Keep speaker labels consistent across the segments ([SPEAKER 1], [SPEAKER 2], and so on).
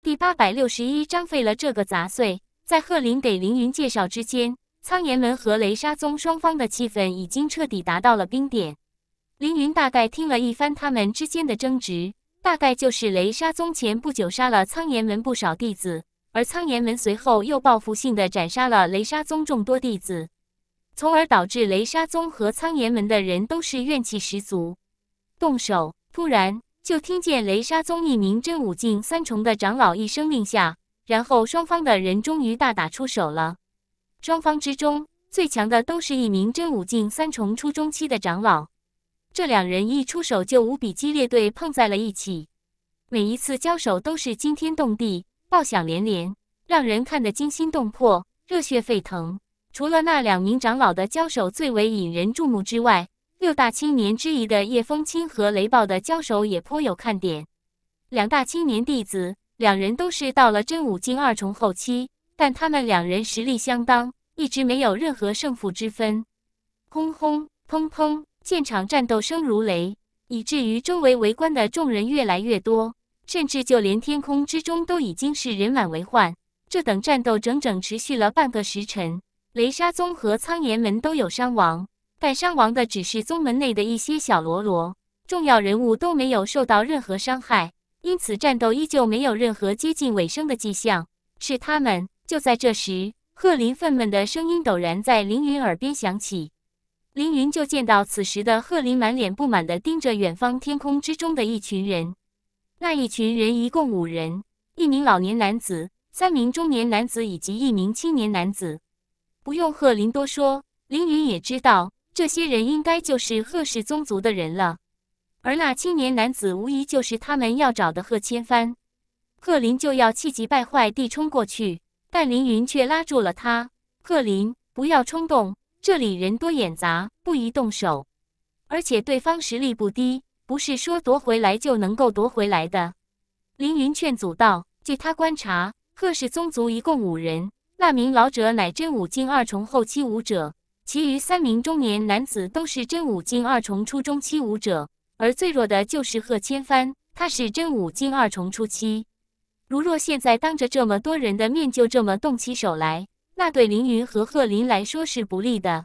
[SPEAKER 1] 第八百六十一章废了这个杂碎。在贺林给凌云介绍之间，苍岩门和雷沙宗双方的气氛已经彻底达到了冰点。凌云大概听了一番他们之间的争执，大概就是雷沙宗前不久杀了苍岩门不少弟子，而苍岩门随后又报复性的斩杀了雷沙宗众多弟子，从而导致雷沙宗和苍岩门的人都是怨气十足，动手。突然。就听见雷沙宗一名真武境三重的长老一声令下，然后双方的人终于大打出手了。双方之中最强的都是一名真武境三重初中期的长老，这两人一出手就无比激烈，对碰在了一起。每一次交手都是惊天动地，爆响连连，让人看得惊心动魄，热血沸腾。除了那两名长老的交手最为引人注目之外，六大青年之一的叶风清和雷暴的交手也颇有看点。两大青年弟子，两人都是到了真武境二重后期，但他们两人实力相当，一直没有任何胜负之分。轰轰砰砰，现场战斗声如雷，以至于周围围观的众人越来越多，甚至就连天空之中都已经是人满为患。这等战斗整整持续了半个时辰，雷沙宗和苍岩门都有伤亡。但伤亡的只是宗门内的一些小喽啰，重要人物都没有受到任何伤害，因此战斗依旧没有任何接近尾声的迹象。是他们！就在这时，贺林愤懑的声音陡然在凌云耳边响起。凌云就见到此时的贺林满脸不满的盯着远方天空之中的一群人。那一群人一共五人，一名老年男子，三名中年男子以及一名青年男子。不用贺林多说，凌云也知道。这些人应该就是贺氏宗族的人了，而那青年男子无疑就是他们要找的贺千帆。贺林就要气急败坏地冲过去，但凌云却拉住了他：“贺林，不要冲动，这里人多眼杂，不宜动手，而且对方实力不低，不是说夺回来就能够夺回来的。”凌云劝阻道：“据他观察，贺氏宗族一共五人，那名老者乃真武境二重后期武者。”其余三名中年男子都是真武境二重初期武者，而最弱的就是贺千帆，他是真武境二重初期。如若现在当着这么多人的面就这么动起手来，那对凌云和贺林来说是不利的。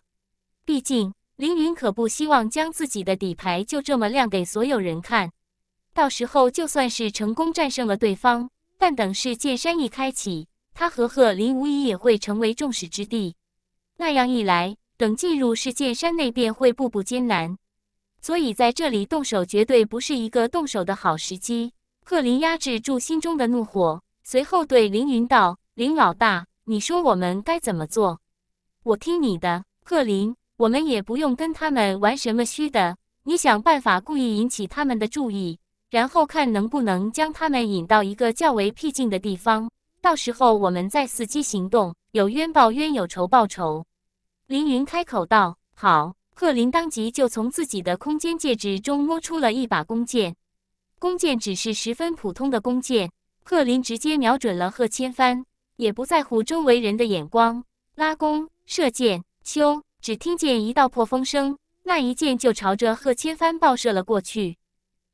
[SPEAKER 1] 毕竟凌云可不希望将自己的底牌就这么亮给所有人看，到时候就算是成功战胜了对方，但等事剑山一开启，他和贺林无疑也会成为众矢之的。那样一来，等进入事件山内，便会步步艰难，所以在这里动手绝对不是一个动手的好时机。贺林压制住心中的怒火，随后对凌云道：“林老大，你说我们该怎么做？我听你的。贺林，我们也不用跟他们玩什么虚的，你想办法故意引起他们的注意，然后看能不能将他们引到一个较为僻静的地方，到时候我们再伺机行动，有冤报冤，有仇报仇。”凌云开口道：“好。”贺林当即就从自己的空间戒指中摸出了一把弓箭。弓箭只是十分普通的弓箭。贺林直接瞄准了贺千帆，也不在乎周围人的眼光，拉弓射箭。咻！只听见一道破风声，那一箭就朝着贺千帆爆射了过去。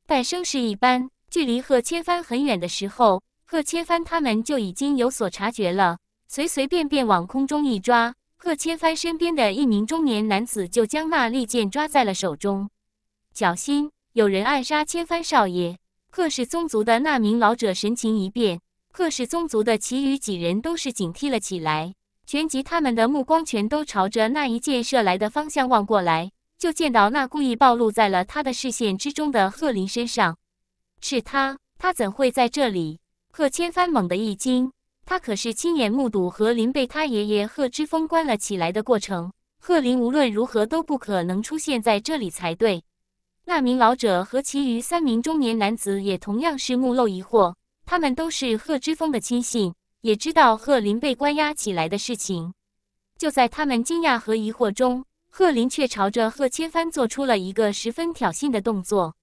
[SPEAKER 1] 但声势一般，距离贺千帆很远的时候，贺千帆他们就已经有所察觉了，随随便便往空中一抓。贺千帆身边的一名中年男子就将那利剑抓在了手中。小心，有人暗杀千帆少爷！贺氏宗族的那名老者神情一变，贺氏宗族的其余几人都是警惕了起来，旋即他们的目光全都朝着那一箭射来的方向望过来，就见到那故意暴露在了他的视线之中的贺林身上。是他？他怎会在这里？贺千帆猛地一惊。他可是亲眼目睹何林被他爷爷贺之峰关了起来的过程，贺林无论如何都不可能出现在这里才对。那名老者和其余三名中年男子也同样是目露疑惑，他们都是贺之峰的亲信，也知道贺林被关押起来的事情。就在他们惊讶和疑惑中，贺林却朝着贺千帆做出了一个十分挑衅的动作，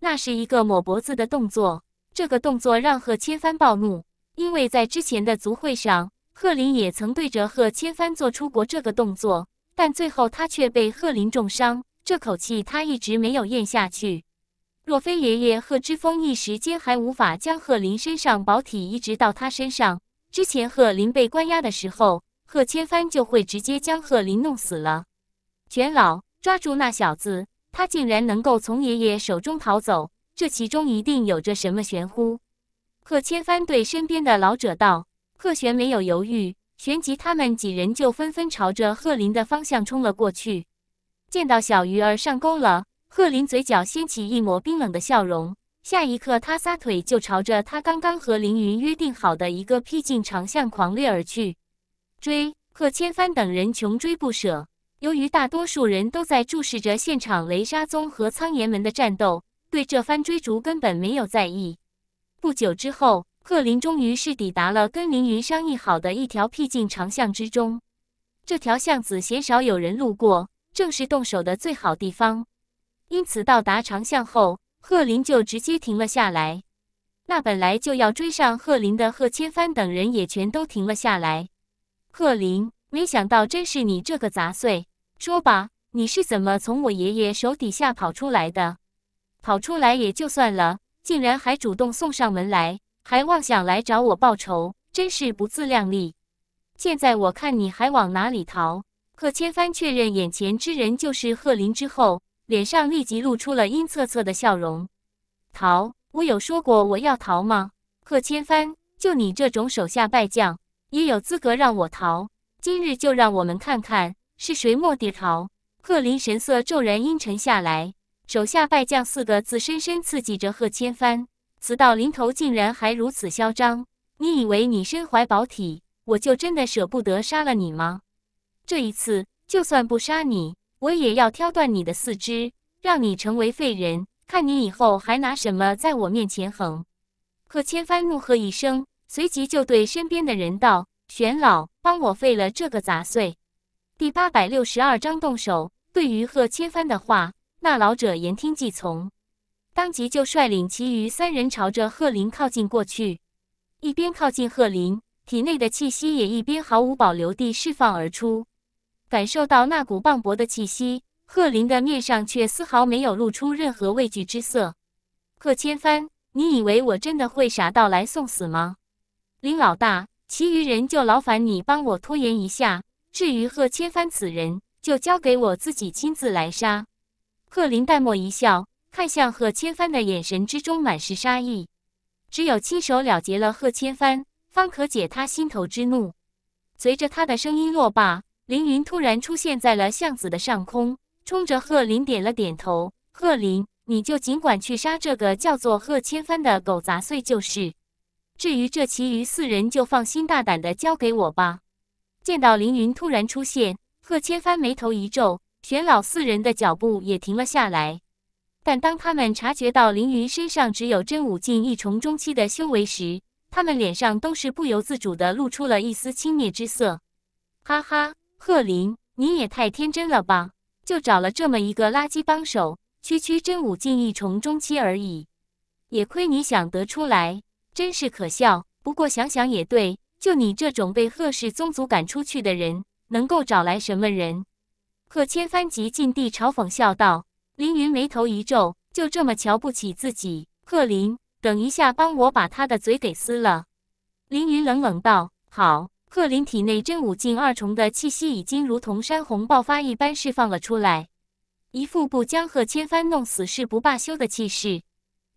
[SPEAKER 1] 那是一个抹脖子的动作。这个动作让贺千帆暴怒。因为在之前的族会上，贺林也曾对着贺千帆做出过这个动作，但最后他却被贺林重伤，这口气他一直没有咽下去。若非爷爷贺之峰，一时间还无法将贺林身上宝体移植到他身上。之前贺林被关押的时候，贺千帆就会直接将贺林弄死了。卷老抓住那小子，他竟然能够从爷爷手中逃走，这其中一定有着什么玄乎。贺千帆对身边的老者道：“贺玄没有犹豫，旋即他们几人就纷纷朝着贺林的方向冲了过去。”见到小鱼儿上钩了，贺林嘴角掀起一抹冰冷的笑容。下一刻，他撒腿就朝着他刚刚和凌云约定好的一个僻静长巷狂掠而去。追贺千帆等人穷追不舍。由于大多数人都在注视着现场雷沙宗和苍岩门的战斗，对这番追逐根本没有在意。不久之后，贺林终于是抵达了跟凌云商议好的一条僻静长巷之中。这条巷子鲜少有人路过，正是动手的最好地方。因此到达长巷后，贺林就直接停了下来。那本来就要追上贺林的贺千帆等人也全都停了下来。贺林，没想到真是你这个杂碎！说吧，你是怎么从我爷爷手底下跑出来的？跑出来也就算了。竟然还主动送上门来，还妄想来找我报仇，真是不自量力！现在我看你还往哪里逃？贺千帆确认眼前之人就是贺林之后，脸上立即露出了阴恻恻的笑容。逃？我有说过我要逃吗？贺千帆，就你这种手下败将，也有资格让我逃？今日就让我们看看是谁末地逃！贺林神色骤然阴沉下来。手下败将四个字深深刺激着贺千帆，死到临头竟然还如此嚣张！你以为你身怀宝体，我就真的舍不得杀了你吗？这一次就算不杀你，我也要挑断你的四肢，让你成为废人，看你以后还拿什么在我面前横！贺千帆怒喝一声，随即就对身边的人道：“玄老，帮我废了这个杂碎！”第八百六十二章动手。对于贺千帆的话。那老者言听计从，当即就率领其余三人朝着贺林靠近过去。一边靠近贺林，体内的气息也一边毫无保留地释放而出。感受到那股磅礴的气息，贺林的面上却丝毫没有露出任何畏惧之色。贺千帆，你以为我真的会傻到来送死吗？林老大，其余人就劳烦你帮我拖延一下。至于贺千帆此人，就交给我自己亲自来杀。贺林淡漠一笑，看向贺千帆的眼神之中满是杀意。只有亲手了结了贺千帆，方可解他心头之怒。随着他的声音落罢，凌云突然出现在了巷子的上空，冲着贺林点了点头：“贺林，你就尽管去杀这个叫做贺千帆的狗杂碎就是。至于这其余四人，就放心大胆的交给我吧。”见到凌云突然出现，贺千帆眉头一皱。玄老四人的脚步也停了下来，但当他们察觉到凌云身上只有真武境一重中期的修为时，他们脸上都是不由自主的露出了一丝轻蔑之色。哈哈，贺林，你也太天真了吧！就找了这么一个垃圾帮手，区区真武境一重中期而已，也亏你想得出来，真是可笑。不过想想也对，就你这种被贺氏宗族赶出去的人，能够找来什么人？贺千帆极尽地嘲讽笑道：“凌云眉头一皱，就这么瞧不起自己？贺林，等一下，帮我把他的嘴给撕了。”凌云冷冷道：“好。”贺林体内真武境二重的气息已经如同山洪爆发一般释放了出来，一副不将贺千帆弄死誓不罢休的气势。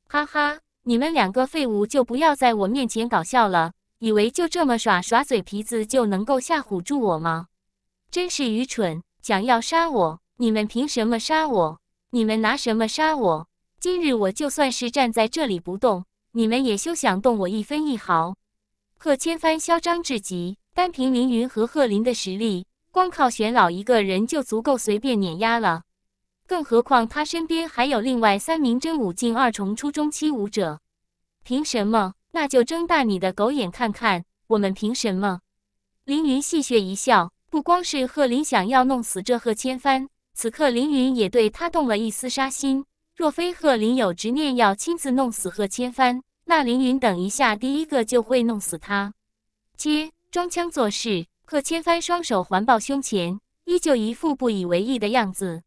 [SPEAKER 1] 哈哈，你们两个废物就不要在我面前搞笑了，以为就这么耍耍嘴皮子就能够吓唬住我吗？真是愚蠢！想要杀我？你们凭什么杀我？你们拿什么杀我？今日我就算是站在这里不动，你们也休想动我一分一毫！贺千帆嚣张至极，单凭凌云和贺林的实力，光靠玄老一个人就足够随便碾压了，更何况他身边还有另外三名真武境二重初中期武者。凭什么？那就睁大你的狗眼看看，我们凭什么？凌云戏谑一笑。不光是贺林想要弄死这贺千帆，此刻凌云也对他动了一丝杀心。若非贺林有执念要亲自弄死贺千帆，那凌云等一下第一个就会弄死他。接装腔作势，贺千帆双手环抱胸前，依旧一副不以为意的样子。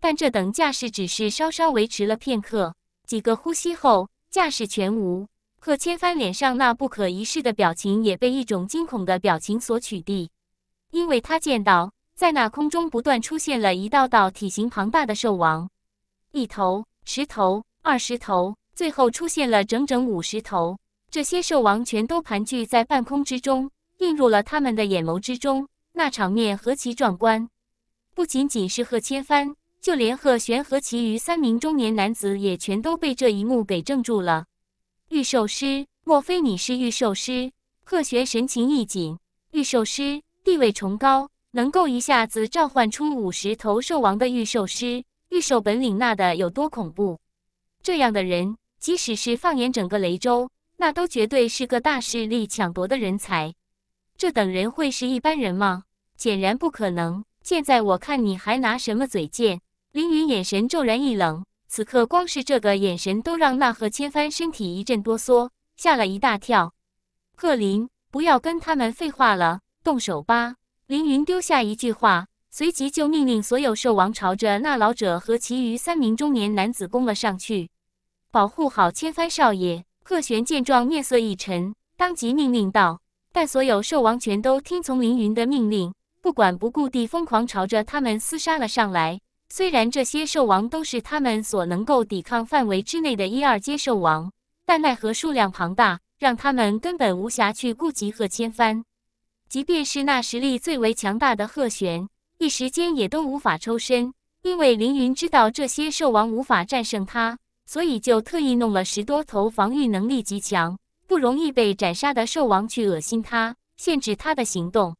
[SPEAKER 1] 但这等架势只是稍稍维持了片刻，几个呼吸后，架势全无。贺千帆脸上那不可一世的表情也被一种惊恐的表情所取缔。因为他见到，在那空中不断出现了一道道体型庞大的兽王，一头、十头、二十头，最后出现了整整五十头。这些兽王全都盘踞在半空之中，映入了他们的眼眸之中。那场面何其壮观！不仅仅是贺千帆，就连贺玄和其余三名中年男子也全都被这一幕给怔住了。御兽师，莫非你是御兽师？贺玄神情一紧，御兽师。地位崇高，能够一下子召唤出五十头兽王的御兽师，御兽本领那得有多恐怖？这样的人，即使是放眼整个雷州，那都绝对是个大势力抢夺的人才。这等人会是一般人吗？显然不可能。现在我看你还拿什么嘴贱？凌云眼神骤然一冷，此刻光是这个眼神都让那何千帆身体一阵哆嗦，吓了一大跳。贺林，不要跟他们废话了。动手吧！凌云丢下一句话，随即就命令所有兽王朝着那老者和其余三名中年男子攻了上去，保护好千帆少爷。贺玄见状，面色一沉，当即命令道：“但所有兽王全都听从凌云的命令，不管不顾地疯狂朝着他们厮杀了上来。虽然这些兽王都是他们所能够抵抗范围之内的一二阶兽王，但奈何数量庞大，让他们根本无暇去顾及贺千帆。”即便是那实力最为强大的贺玄，一时间也都无法抽身，因为凌云知道这些兽王无法战胜他，所以就特意弄了十多头防御能力极强、不容易被斩杀的兽王去恶心他，限制他的行动。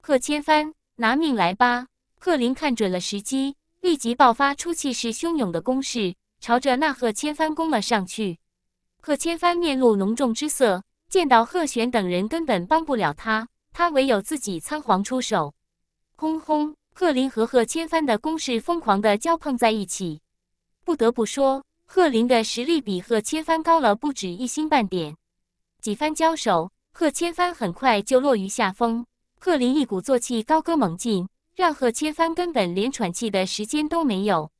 [SPEAKER 1] 贺千帆，拿命来吧！贺林看准了时机，立即爆发出气势汹涌的攻势，朝着那贺千帆攻了上去。贺千帆面露浓重之色，见到贺玄等人根本帮不了他。他唯有自己仓皇出手，轰轰！贺林和贺千帆的攻势疯狂的交碰在一起。不得不说，贺林的实力比贺千帆高了不止一星半点。几番交手，贺千帆很快就落于下风。贺林一鼓作气，高歌猛进，让贺千帆根本连喘气的时间都没有。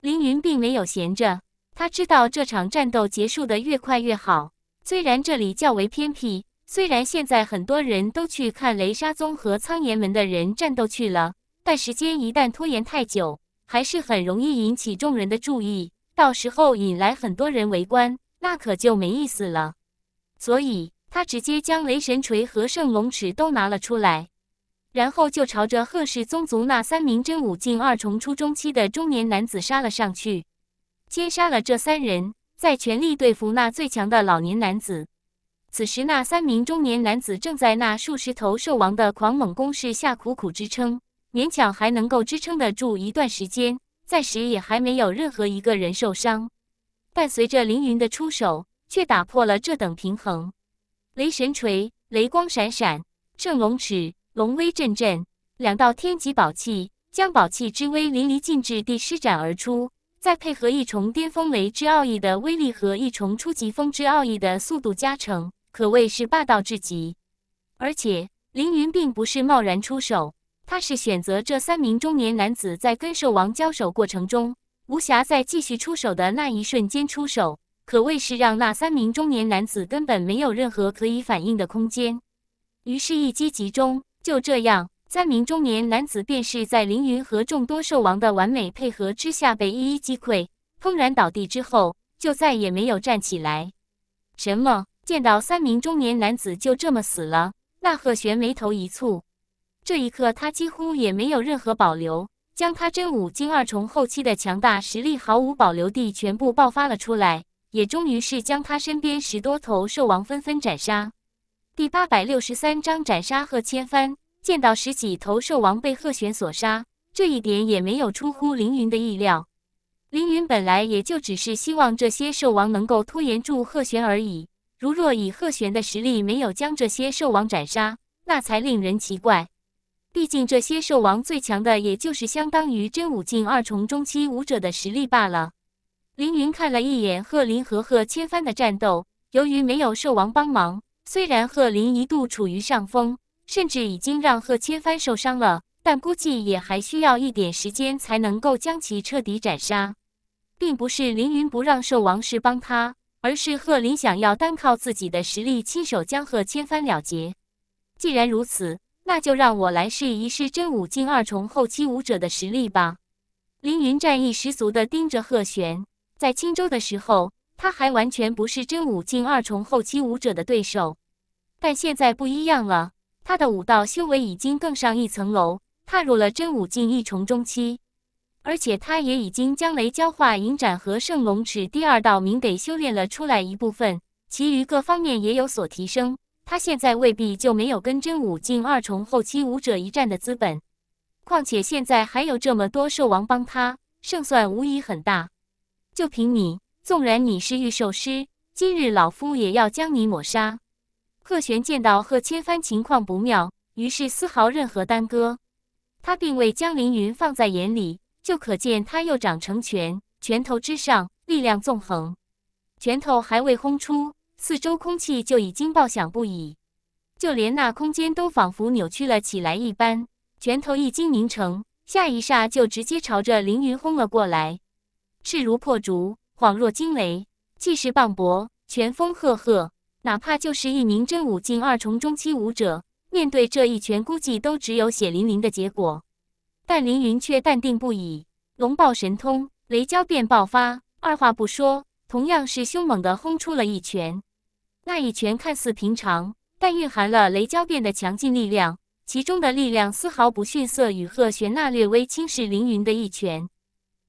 [SPEAKER 1] 凌云并没有闲着，他知道这场战斗结束的越快越好。虽然这里较为偏僻。虽然现在很多人都去看雷沙宗和苍岩门的人战斗去了，但时间一旦拖延太久，还是很容易引起众人的注意。到时候引来很多人围观，那可就没意思了。所以，他直接将雷神锤和圣龙尺都拿了出来，然后就朝着贺氏宗族那三名真武境二重初中期的中年男子杀了上去，先杀了这三人，再全力对付那最强的老年男子。此时，那三名中年男子正在那数十头兽王的狂猛攻势下苦苦支撑，勉强还能够支撑得住一段时间，暂时也还没有任何一个人受伤。伴随着凌云的出手，却打破了这等平衡。雷神锤，雷光闪闪；圣龙尺，龙威阵阵。两道天级宝器将宝器之威淋漓尽致地施展而出，再配合一重巅峰雷之奥义的威力和一重初级风之奥义的速度加成。可谓是霸道至极，而且凌云并不是贸然出手，他是选择这三名中年男子在跟兽王交手过程中无暇再继续出手的那一瞬间出手，可谓是让那三名中年男子根本没有任何可以反应的空间。于是，一击即中。就这样，三名中年男子便是在凌云和众多兽王的完美配合之下被一一击溃，砰然倒地之后就再也没有站起来。什么？见到三名中年男子就这么死了，那贺玄眉头一蹙。这一刻，他几乎也没有任何保留，将他真武金二重后期的强大实力毫无保留地全部爆发了出来，也终于是将他身边十多头兽王纷纷斩杀。第八百六十三章斩杀贺千帆。见到十几头兽王被贺玄所杀，这一点也没有出乎凌云的意料。凌云本来也就只是希望这些兽王能够拖延住贺玄而已。如若以贺玄的实力没有将这些兽王斩杀，那才令人奇怪。毕竟这些兽王最强的，也就是相当于真武境二重中期武者的实力罢了。凌云看了一眼贺林和贺千帆的战斗，由于没有兽王帮忙，虽然贺林一度处于上风，甚至已经让贺千帆受伤了，但估计也还需要一点时间才能够将其彻底斩杀，并不是凌云不让兽王是帮他。而是贺麟想要单靠自己的实力亲手将贺千帆了结。既然如此，那就让我来试一试真武境二重后期武者的实力吧。凌云战意十足地盯着贺玄。在青州的时候，他还完全不是真武境二重后期武者的对手，但现在不一样了，他的武道修为已经更上一层楼，踏入了真武境一重中期。而且他也已经将雷蛟化影斩和圣龙尺第二道明给修炼了出来一部分，其余各方面也有所提升。他现在未必就没有跟真武境二重后期武者一战的资本。况且现在还有这么多兽王帮他，胜算无疑很大。就凭你，纵然你是御兽师，今日老夫也要将你抹杀。贺玄见到贺千帆情况不妙，于是丝毫任何耽搁，他并未将凌云放在眼里。就可见，他又长成拳，拳头之上力量纵横。拳头还未轰出，四周空气就已经爆响不已，就连那空间都仿佛扭曲了起来一般。拳头一经凝成，下一霎就直接朝着凌云轰了过来，势如破竹，恍若惊雷，气势磅礴，拳风赫赫。哪怕就是一名真武境二重中期武者，面对这一拳，估计都只有血淋淋的结果。但凌云却淡定不已，龙爆神通雷蛟变爆发，二话不说，同样是凶猛地轰出了一拳。那一拳看似平常，但蕴含了雷蛟变的强劲力量，其中的力量丝毫不逊色与贺玄那略微轻视凌云的一拳。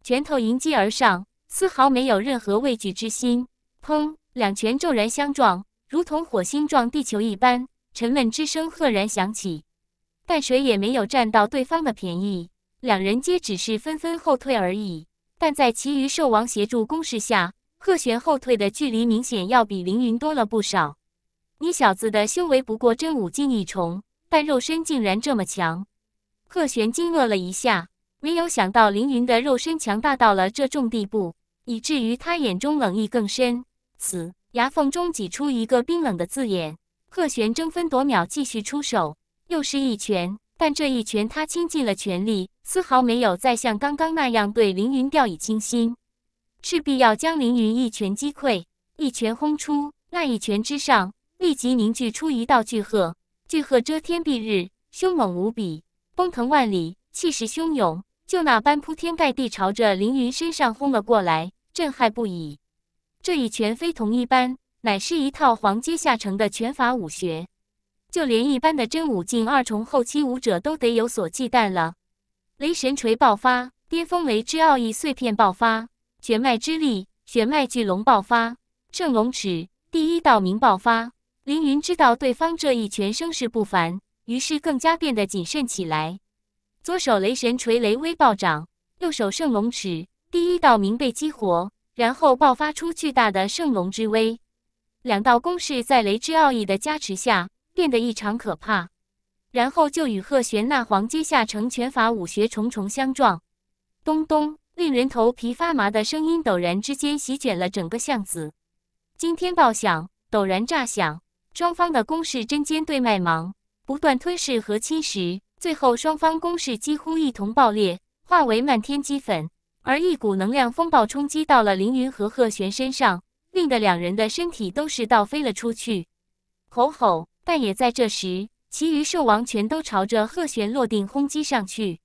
[SPEAKER 1] 拳头迎击而上，丝毫没有任何畏惧之心。砰！两拳骤然相撞，如同火星撞地球一般，沉闷之声赫然响起。但谁也没有占到对方的便宜，两人皆只是纷纷后退而已。但在其余兽王协助攻势下，贺玄后退的距离明显要比凌云多了不少。你小子的修为不过真武境一重，但肉身竟然这么强！贺玄惊愕了一下，没有想到凌云的肉身强大到了这种地步，以至于他眼中冷意更深，此牙缝中挤出一个冰冷的字眼。贺玄争分夺秒，继续出手。又是一拳，但这一拳他倾尽了全力，丝毫没有再像刚刚那样对凌云掉以轻心，势必要将凌云一拳击溃。一拳轰出，那一拳之上立即凝聚出一道巨鹤，巨鹤遮天蔽日，凶猛无比，风腾万里，气势汹涌，就那般铺天盖地朝着凌云身上轰了过来，震撼不已。这一拳非同一般，乃是一套黄阶下乘的拳法武学。就连一般的真武境二重后期武者都得有所忌惮了。雷神锤爆发，巅峰雷之奥义碎片爆发，血脉之力，血脉巨龙爆发，圣龙尺第一道明爆发。凌云知道对方这一拳声势不凡，于是更加变得谨慎起来。左手雷神锤雷威暴涨，右手圣龙尺第一道明被激活，然后爆发出巨大的圣龙之威。两道攻势在雷之奥义的加持下。变得异常可怕，然后就与贺玄那黄阶下成拳法武学重重相撞，咚咚，令人头皮发麻的声音陡然之间席卷了整个巷子，惊天爆响，陡然炸响，双方的攻势针尖对麦芒，不断吞噬和侵蚀，最后双方攻势几乎一同爆裂，化为漫天齑粉，而一股能量风暴冲击到了凌云和贺玄身上，令得两人的身体都是倒飞了出去，吼吼。但也在这时，其余兽王全都朝着贺玄落定轰击上去。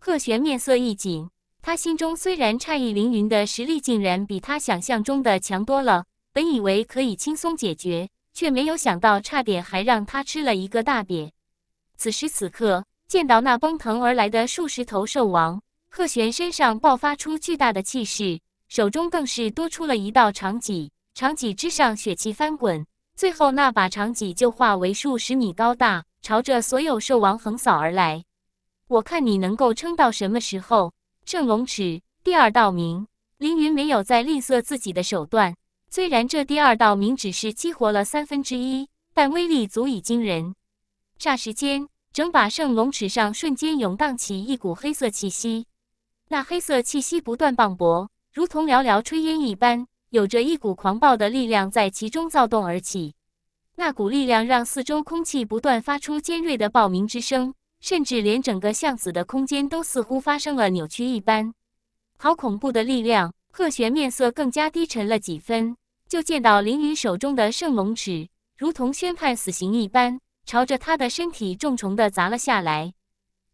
[SPEAKER 1] 贺玄面色一紧，他心中虽然诧异，凌云的实力竟然比他想象中的强多了。本以为可以轻松解决，却没有想到差点还让他吃了一个大瘪。此时此刻，见到那奔腾而来的数十头兽王，贺玄身上爆发出巨大的气势，手中更是多出了一道长戟，长戟之上血气翻滚。最后那把长戟就化为数十米高大，朝着所有兽王横扫而来。我看你能够撑到什么时候？圣龙尺第二道明，凌云没有再吝啬自己的手段。虽然这第二道明只是激活了三分之一，但威力足以惊人。霎时间，整把圣龙尺上瞬间涌荡起一股黑色气息。那黑色气息不断磅礴，如同寥寥炊烟一般。有着一股狂暴的力量在其中躁动而起，那股力量让四周空气不断发出尖锐的爆鸣之声，甚至连整个巷子的空间都似乎发生了扭曲一般。好恐怖的力量！贺玄面色更加低沉了几分，就见到林雨手中的圣龙尺如同宣判死刑一般，朝着他的身体重重的砸了下来。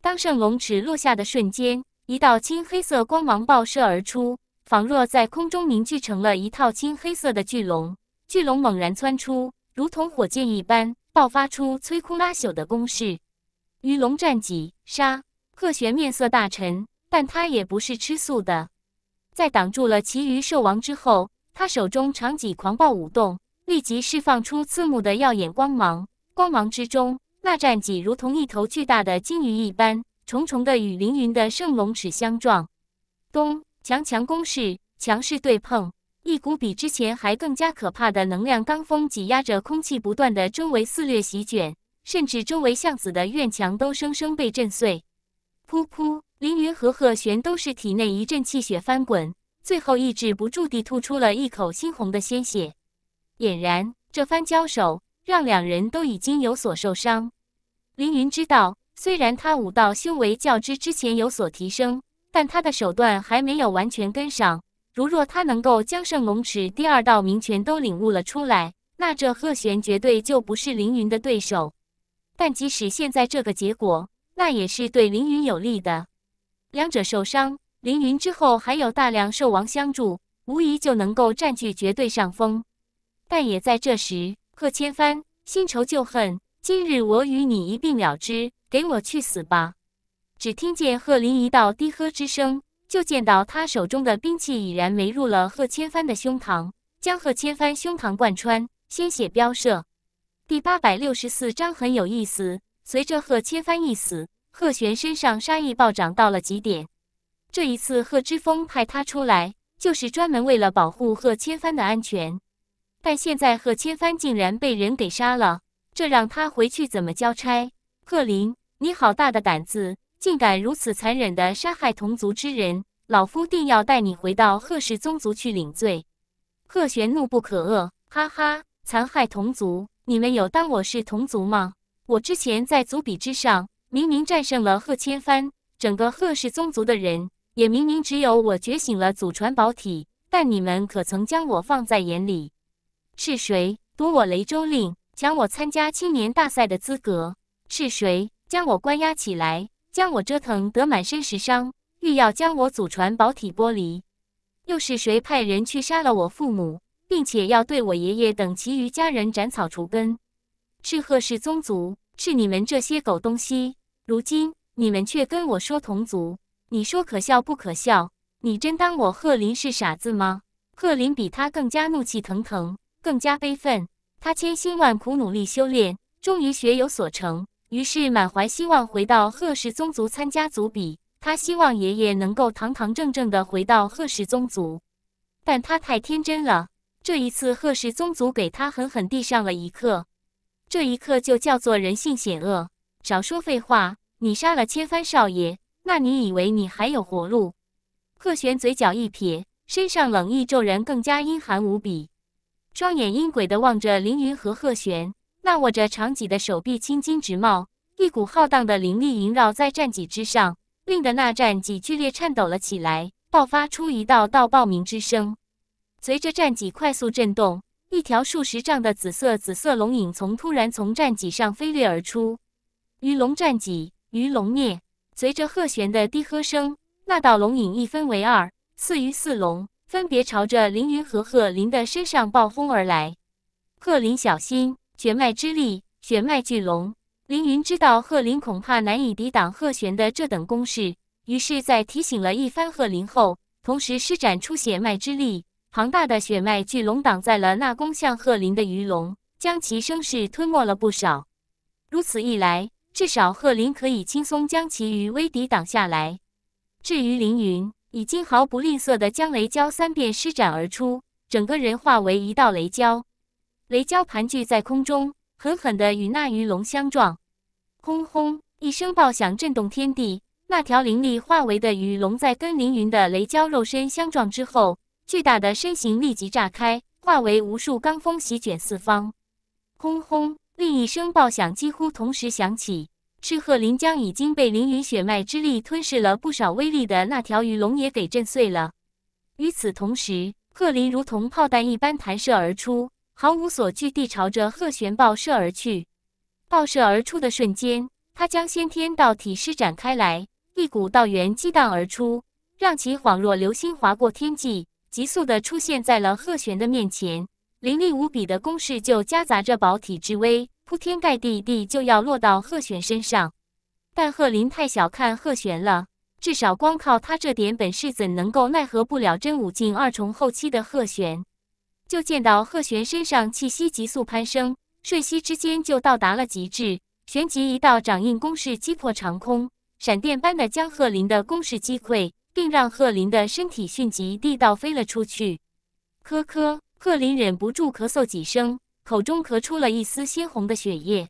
[SPEAKER 1] 当圣龙尺落下的瞬间，一道青黑色光芒爆射而出。仿若在空中凝聚成了一套青黑色的巨龙，巨龙猛然窜出，如同火箭一般，爆发出摧枯拉朽的攻势。鱼龙战戟杀，贺玄面色大沉，但他也不是吃素的。在挡住了其余兽王之后，他手中长戟狂暴舞动，立即释放出刺目的耀眼光芒。光芒之中，那战戟如同一头巨大的鲸鱼一般，重重的与凌云的圣龙齿相撞，咚。强强攻势，强势对碰，一股比之前还更加可怕的能量罡风挤压着空气，不断的周围肆虐席卷，甚至周围巷子的院墙都生生被震碎。噗噗，凌云和贺玄都是体内一阵气血翻滚，最后抑制不住地吐出了一口猩红的鲜血，俨然这番交手让两人都已经有所受伤。凌云知道，虽然他武道修为较之之前有所提升。但他的手段还没有完全跟上。如若他能够将圣龙尺第二道明拳都领悟了出来，那这贺玄绝对就不是凌云的对手。但即使现在这个结果，那也是对凌云有利的。两者受伤，凌云之后还有大量兽王相助，无疑就能够占据绝对上风。但也在这时，贺千帆，新仇旧恨，今日我与你一并了之，给我去死吧！只听见贺林一道低喝之声，就见到他手中的兵器已然没入了贺千帆的胸膛，将贺千帆胸膛贯穿，鲜血飙射。第八百六十四章很有意思。随着贺千帆一死，贺玄身上杀意暴涨到了极点。这一次贺之峰派他出来，就是专门为了保护贺千帆的安全。但现在贺千帆竟然被人给杀了，这让他回去怎么交差？贺林，你好大的胆子！竟敢如此残忍地杀害同族之人，老夫定要带你回到贺氏宗族去领罪！贺玄怒不可遏，哈哈，残害同族，你们有当我是同族吗？我之前在族比之上，明明战胜了贺千帆，整个贺氏宗族的人，也明明只有我觉醒了祖传宝体，但你们可曾将我放在眼里？是谁夺我雷州令，抢我参加青年大赛的资格？是谁将我关押起来？将我折腾得满身是伤，欲要将我祖传宝体剥离，又是谁派人去杀了我父母，并且要对我爷爷等其余家人斩草除根？赤贺氏宗族是你们这些狗东西，如今你们却跟我说同族，你说可笑不可笑？你真当我贺林是傻子吗？贺林比他更加怒气腾腾，更加悲愤。他千辛万苦努力修炼，终于学有所成。于是满怀希望回到贺氏宗族参加族比，他希望爷爷能够堂堂正正的回到贺氏宗族，但他太天真了。这一次贺氏宗族给他狠狠地上了一课，这一课就叫做人性险恶。少说废话，你杀了千帆少爷，那你以为你还有活路？贺玄嘴角一撇，身上冷意骤然更加阴寒无比，双眼阴诡的望着凌云和贺玄。那握着长戟的手臂青筋直冒，一股浩荡的灵力萦绕在战戟之上，令得那战戟剧烈颤抖了起来，爆发出一道道爆鸣之声。随着战戟快速震动，一条数十丈的紫色紫色龙影从突然从战戟上飞掠而出。鱼龙战戟，鱼龙灭。随着鹤旋的低喝声，那道龙影一分为二，似鱼似龙，分别朝着凌云和贺林的身上暴轰而来。贺林，小心！血脉之力，血脉巨龙。凌云知道贺林恐怕难以抵挡贺玄的这等攻势，于是，在提醒了一番贺林后，同时施展出血脉之力，庞大的血脉巨龙挡在了那攻向贺林的鱼龙，将其声势吞没了不少。如此一来，至少贺林可以轻松将其余威抵挡下来。至于凌云，已经毫不吝啬地将雷蛟三变施展而出，整个人化为一道雷蛟。雷蛟盘踞在空中，狠狠地与那鱼龙相撞，轰轰一声爆响震动天地。那条灵力化为的鱼龙在跟凌云的雷蛟肉身相撞之后，巨大的身形立即炸开，化为无数罡风席卷四方。轰轰另一声爆响几乎同时响起，赤鹤林将已经被凌云血脉之力吞噬了不少威力的那条鱼龙也给震碎了。与此同时，鹤林如同炮弹一般弹射而出。毫无所惧地朝着贺玄爆射而去。爆射而出的瞬间，他将先天道体施展开来，一股道源激荡而出，让其恍若流星划过天际，急速地出现在了贺玄的面前。凌厉无比的攻势就夹杂着宝体之威，铺天盖地地就要落到贺玄身上。但贺林太小看贺玄了，至少光靠他这点本事，怎能够奈何不了真武境二重后期的贺玄？就见到贺玄身上气息急速攀升，瞬息之间就到达了极致，旋即一道掌印攻势击破长空，闪电般的将贺林的攻势击溃，并让贺林的身体迅疾地道飞了出去。咳咳，贺林忍不住咳嗽几声，口中咳出了一丝鲜红的血液，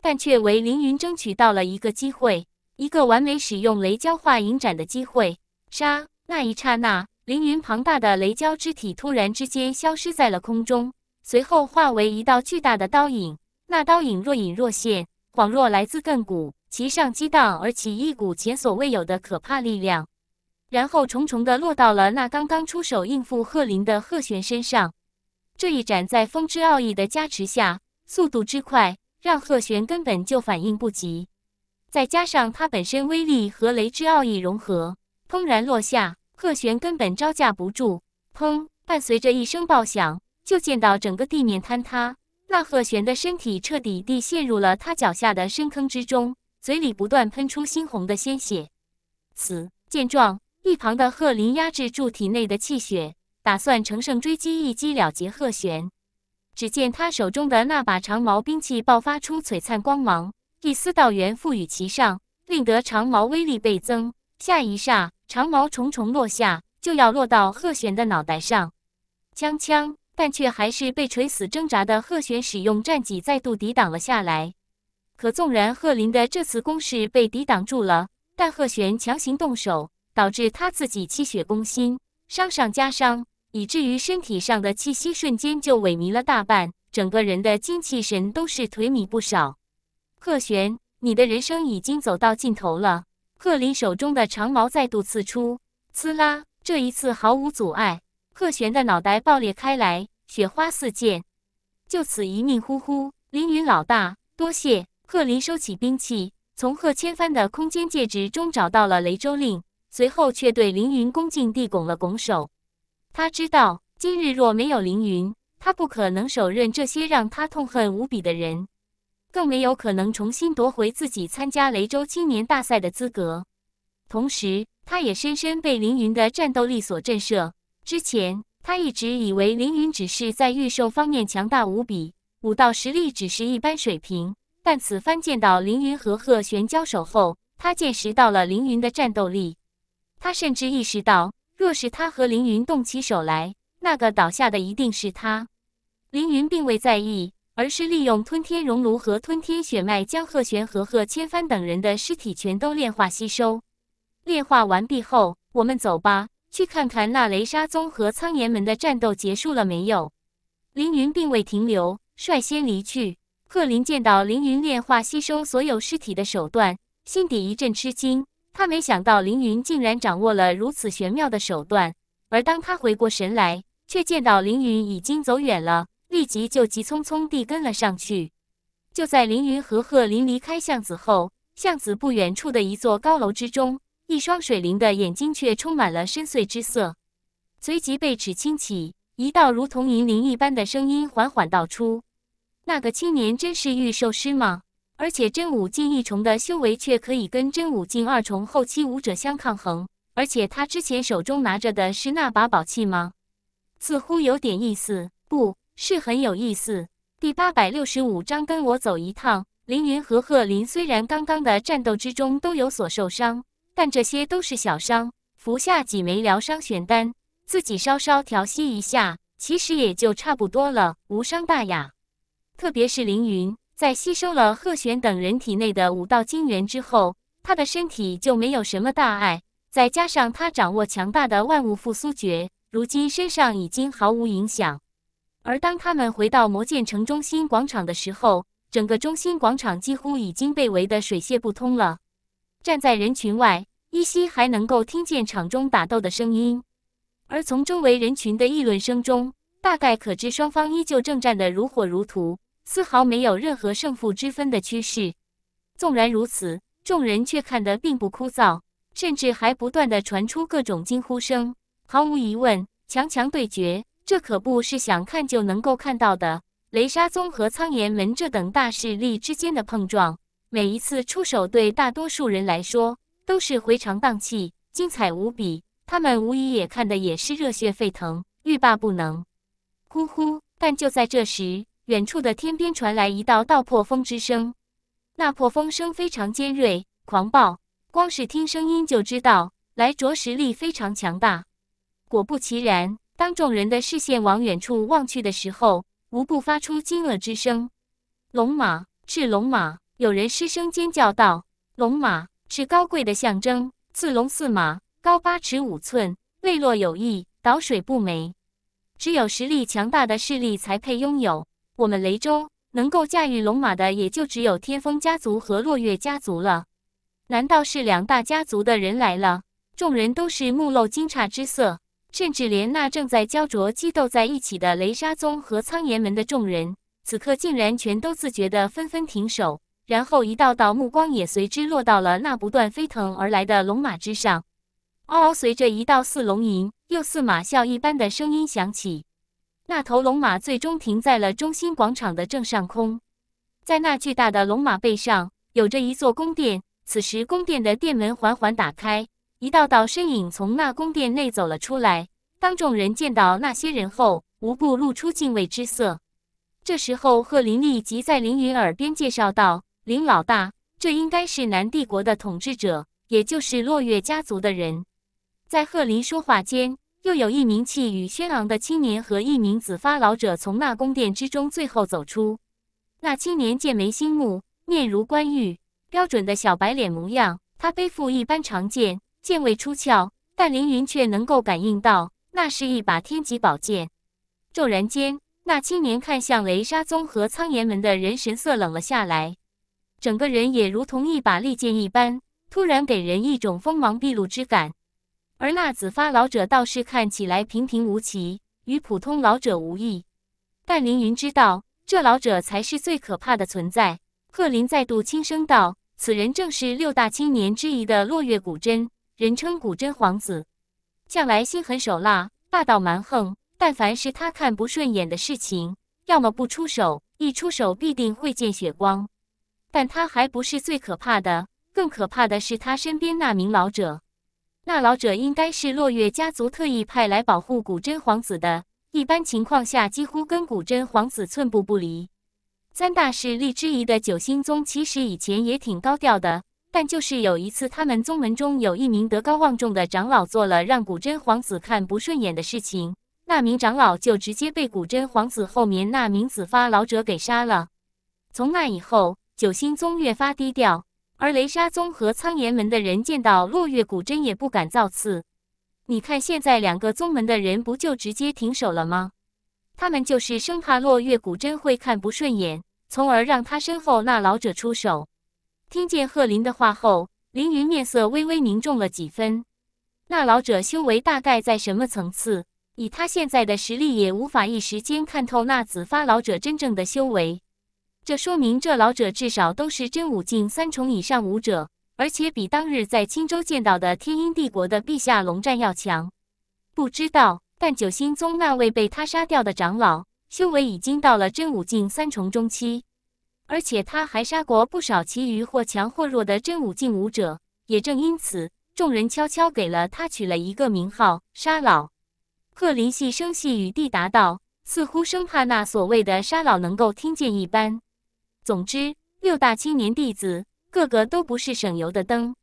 [SPEAKER 1] 但却为凌云争取到了一个机会，一个完美使用雷蛟化影斩的机会。杀！那一刹那。凌云庞大的雷蛟肢体突然之间消失在了空中，随后化为一道巨大的刀影。那刀影若隐若现，恍若来自亘古，其上激荡而起一股前所未有的可怕力量，然后重重的落到了那刚刚出手应付贺林的贺玄身上。这一斩在风之奥义的加持下，速度之快，让贺玄根本就反应不及。再加上他本身威力和雷之奥义融合，砰然落下。贺玄根本招架不住，砰！伴随着一声爆响，就见到整个地面坍塌，那贺玄的身体彻底地陷入了他脚下的深坑之中，嘴里不断喷出猩红的鲜血。死！见状，一旁的贺林压制住体内的气血，打算乘胜追击，一击了结贺玄。只见他手中的那把长矛兵器爆发出璀璨光芒，一丝道元赋予其上，令得长矛威力倍增。下一霎。长矛重重落下，就要落到贺玄的脑袋上，锵锵，但却还是被垂死挣扎的贺玄使用战戟再度抵挡了下来。可纵然贺林的这次攻势被抵挡住了，但贺玄强行动手，导致他自己气血攻心，伤上加伤，以至于身体上的气息瞬间就萎靡了大半，整个人的精气神都是颓靡不少。贺玄，你的人生已经走到尽头了。贺林手中的长矛再度刺出，刺啦！这一次毫无阻碍，贺玄的脑袋爆裂开来，雪花四溅，就此一命呜呼。凌云老大，多谢！贺林收起兵器，从贺千帆的空间戒指中找到了雷州令，随后却对凌云恭敬地拱了拱手。他知道，今日若没有凌云，他不可能手刃这些让他痛恨无比的人。更没有可能重新夺回自己参加雷州青年大赛的资格。同时，他也深深被凌云的战斗力所震慑。之前，他一直以为凌云只是在预售方面强大无比，武道实力只是一般水平。但此番见到凌云和贺玄交手后，他见识到了凌云的战斗力。他甚至意识到，若是他和凌云动起手来，那个倒下的一定是他。凌云并未在意。而是利用吞天熔炉和吞天血脉，将贺玄和贺千帆等人的尸体全都炼化吸收。炼化完毕后，我们走吧，去看看那雷沙宗和苍岩门的战斗结束了没有。凌云并未停留，率先离去。贺林见到凌云炼化吸收所有尸体的手段，心底一阵吃惊。他没想到凌云竟然掌握了如此玄妙的手段。而当他回过神来，却见到凌云已经走远了。立即就急匆匆地跟了上去。就在凌云和贺林离开巷子后，巷子不远处的一座高楼之中，一双水灵的眼睛却充满了深邃之色。随即，被齿轻启，一道如同银铃一般的声音缓缓道出：“那个青年真是御兽师吗？而且真武境一重的修为却可以跟真武境二重后期武者相抗衡？而且他之前手中拿着的是那把宝器吗？似乎有点意思，不？”是很有意思。第八百六十五章，跟我走一趟。凌云和贺林虽然刚刚的战斗之中都有所受伤，但这些都是小伤。服下几枚疗伤玄丹，自己稍稍调息一下，其实也就差不多了，无伤大雅。特别是凌云，在吸收了贺玄等人体内的五道精元之后，他的身体就没有什么大碍。再加上他掌握强大的万物复苏诀，如今身上已经毫无影响。而当他们回到魔剑城中心广场的时候，整个中心广场几乎已经被围得水泄不通了。站在人群外，依稀还能够听见场中打斗的声音，而从周围人群的议论声中，大概可知双方依旧正战得如火如荼，丝毫没有任何胜负之分的趋势。纵然如此，众人却看得并不枯燥，甚至还不断地传出各种惊呼声。毫无疑问，强强对决。这可不是想看就能够看到的。雷沙宗和苍岩门这等大势力之间的碰撞，每一次出手，对大多数人来说都是回肠荡气，精彩无比。他们无疑也看的也是热血沸腾，欲罢不能。呼呼！但就在这时，远处的天边传来一道道破风之声。那破风声非常尖锐、狂暴，光是听声音就知道来着实力非常强大。果不其然。当众人的视线往远处望去的时候，无不发出惊愕之声。龙马是龙马，有人失声尖叫道：“龙马是高贵的象征，似龙似马，高八尺五寸，未落有翼，倒水不没。只有实力强大的势力才配拥有。我们雷州能够驾驭龙马的，也就只有天风家族和落月家族了。难道是两大家族的人来了？”众人都是目露惊诧之色。甚至连那正在焦灼激斗在一起的雷沙宗和苍炎门的众人，此刻竟然全都自觉地纷纷停手，然后一道道目光也随之落到了那不断飞腾而来的龙马之上。嗷嗷！随着一道似龙吟又似马啸一般的声音响起，那头龙马最终停在了中心广场的正上空。在那巨大的龙马背上，有着一座宫殿，此时宫殿的殿门缓缓打开。一道道身影从那宫殿内走了出来。当众人见到那些人后，无不露出敬畏之色。这时候，贺林立即在林云耳边介绍道：“林老大，这应该是南帝国的统治者，也就是落月家族的人。”在贺林说话间，又有一名气宇轩昂的青年和一名紫发老者从那宫殿之中最后走出。那青年剑眉星目，面如冠玉，标准的小白脸模样。他背负一般长剑。剑未出鞘，但凌云却能够感应到，那是一把天级宝剑。骤然间，那青年看向雷沙宗和苍炎门的人，神色冷了下来，整个人也如同一把利剑一般，突然给人一种锋芒毕露之感。而那紫发老者倒是看起来平平无奇，与普通老者无异。但凌云知道，这老者才是最可怕的存在。贺林再度轻声道：“此人正是六大青年之一的落月古真。”人称古真皇子，向来心狠手辣、霸道蛮横。但凡是他看不顺眼的事情，要么不出手，一出手必定会见血光。但他还不是最可怕的，更可怕的是他身边那名老者。那老者应该是落月家族特意派来保护古真皇子的，一般情况下几乎跟古真皇子寸步不离。三大势力之一的九星宗，其实以前也挺高调的。但就是有一次，他们宗门中有一名德高望重的长老做了让古真皇子看不顺眼的事情，那名长老就直接被古真皇子后面那名紫发老者给杀了。从那以后，九星宗越发低调，而雷沙宗和苍岩门的人见到落月古真也不敢造次。你看现在两个宗门的人不就直接停手了吗？他们就是生怕落月古真会看不顺眼，从而让他身后那老者出手。听见贺林的话后，凌云面色微微凝重了几分。那老者修为大概在什么层次？以他现在的实力，也无法一时间看透那紫发老者真正的修为。这说明这老者至少都是真武境三重以上武者，而且比当日在青州见到的天鹰帝国的陛下龙战要强。不知道，但九星宗那位被他杀掉的长老，修为已经到了真武境三重中期。而且他还杀过不少其余或强或弱的真武境武者，也正因此，众人悄悄给了他取了一个名号“沙老”。贺林细声细语地答道，似乎生怕那所谓的沙老能够听见一般。总之，六大青年弟子个个都不是省油的灯，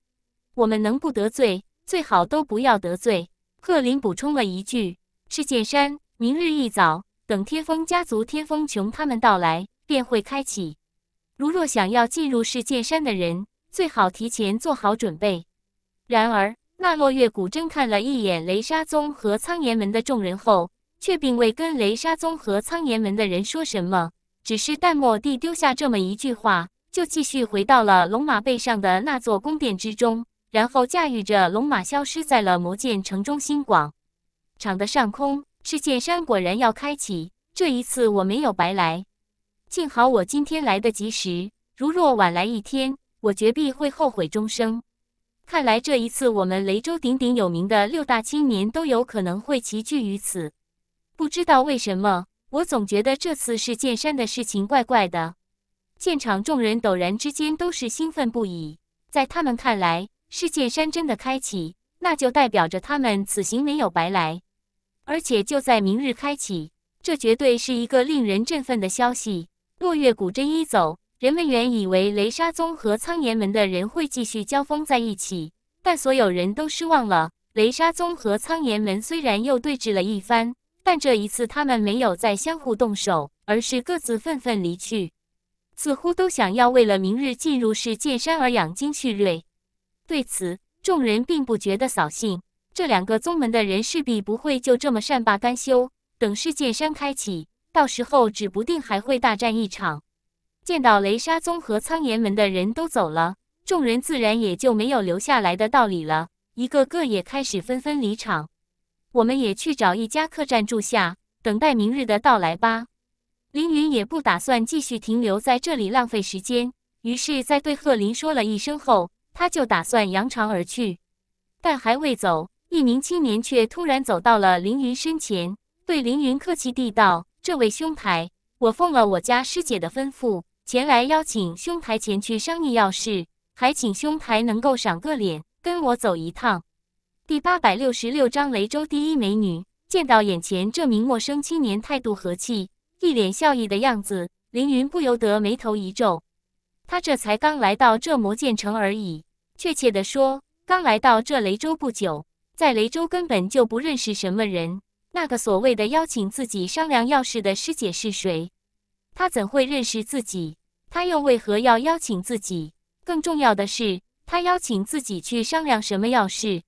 [SPEAKER 1] 我们能不得罪，最好都不要得罪。贺林补充了一句：“赤剑山明日一早，等天风家族天风琼他们到来，便会开启。”如若想要进入世界山的人，最好提前做好准备。然而，那落月古筝看了一眼雷沙宗和苍炎门的众人后，却并未跟雷沙宗和苍炎门的人说什么，只是淡漠地丢下这么一句话，就继续回到了龙马背上的那座宫殿之中，然后驾驭着龙马消失在了魔剑城中心广场的上空。世界山果然要开启，这一次我没有白来。幸好我今天来得及时，如若晚来一天，我绝必会后悔终生。看来这一次，我们雷州鼎鼎有名的六大青年都有可能会齐聚于此。不知道为什么，我总觉得这次是剑山的事情怪怪的。现场众人陡然之间都是兴奋不已，在他们看来，是剑山真的开启，那就代表着他们此行没有白来，而且就在明日开启，这绝对是一个令人振奋的消息。落月古真一走，人们原以为雷沙宗和苍岩门的人会继续交锋在一起，但所有人都失望了。雷沙宗和苍岩门虽然又对峙了一番，但这一次他们没有再相互动手，而是各自愤愤离去，似乎都想要为了明日进入世界山而养精蓄锐。对此，众人并不觉得扫兴。这两个宗门的人势必不会就这么善罢甘休，等世界山开启。到时候指不定还会大战一场。见到雷沙宗和苍岩门的人都走了，众人自然也就没有留下来的道理了，一个个也开始纷纷离场。我们也去找一家客栈住下，等待明日的到来吧。凌云也不打算继续停留在这里浪费时间，于是，在对贺林说了一声后，他就打算扬长而去。但还未走，一名青年却突然走到了凌云身前，对凌云客气地道。这位兄台，我奉了我家师姐的吩咐，前来邀请兄台前去商议要事，还请兄台能够赏个脸，跟我走一趟。第八百六十六章雷州第一美女。见到眼前这名陌生青年，态度和气，一脸笑意的样子，凌云不由得眉头一皱。他这才刚来到这魔剑城而已，确切地说，刚来到这雷州不久，在雷州根本就不认识什么人。那个所谓的邀请自己商量要事的师姐是谁？她怎会认识自己？她又为何要邀请自己？更重要的是，她邀请自己去商量什么要事？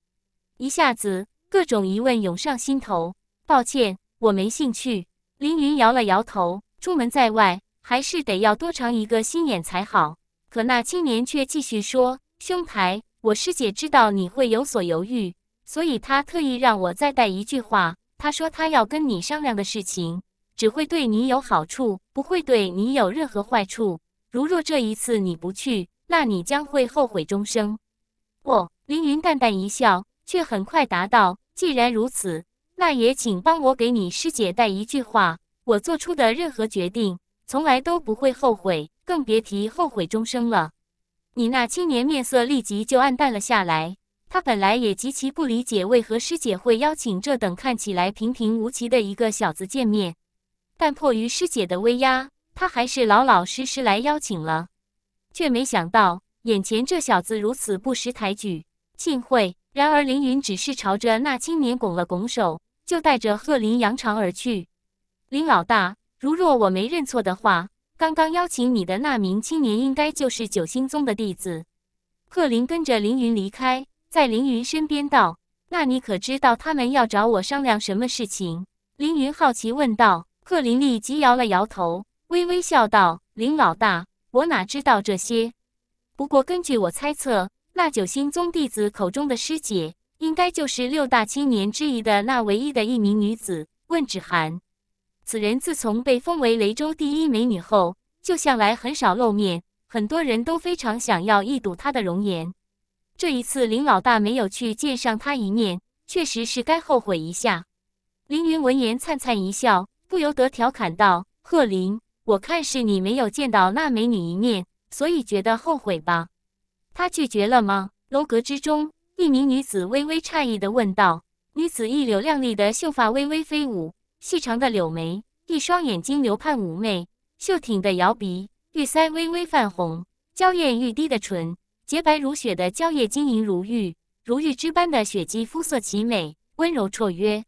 [SPEAKER 1] 一下子，各种疑问涌上心头。抱歉，我没兴趣。凌云摇了摇头，出门在外，还是得要多长一个心眼才好。可那青年却继续说：“兄台，我师姐知道你会有所犹豫，所以她特意让我再带一句话。”他说：“他要跟你商量的事情，只会对你有好处，不会对你有任何坏处。如若这一次你不去，那你将会后悔终生。”不，凌云淡淡一笑，却很快答道：“既然如此，那也请帮我给你师姐带一句话。我做出的任何决定，从来都不会后悔，更别提后悔终生了。”你那青年面色立即就暗淡了下来。他本来也极其不理解为何师姐会邀请这等看起来平平无奇的一个小子见面，但迫于师姐的威压，他还是老老实实来邀请了。却没想到眼前这小子如此不识抬举，庆会！然而凌云只是朝着那青年拱了拱手，就带着贺林扬长而去。林老大，如若我没认错的话，刚刚邀请你的那名青年应该就是九星宗的弟子。贺林跟着凌云离开。在凌云身边道：“那你可知道他们要找我商量什么事情？”凌云好奇问道。贺林立即摇了摇头，微微笑道：“凌老大，我哪知道这些。不过根据我猜测，那九星宗弟子口中的师姐，应该就是六大青年之一的那唯一的一名女子——问芷涵。此人自从被封为雷州第一美女后，就向来很少露面，很多人都非常想要一睹她的容颜。”这一次，林老大没有去见上他一面，确实是该后悔一下。凌云闻言灿灿一笑，不由得调侃道：“贺林，我看是你没有见到那美女一面，所以觉得后悔吧？”他拒绝了吗？楼阁之中，一名女子微微诧异的问道。女子一绺亮丽的秀发微微飞舞，细长的柳眉，一双眼睛流盼妩媚，秀挺的摇鼻，玉腮微微泛红，娇艳欲滴的唇。洁白如雪的蕉叶，晶莹如玉，如玉之般的雪姬，肤色奇美，温柔绰约。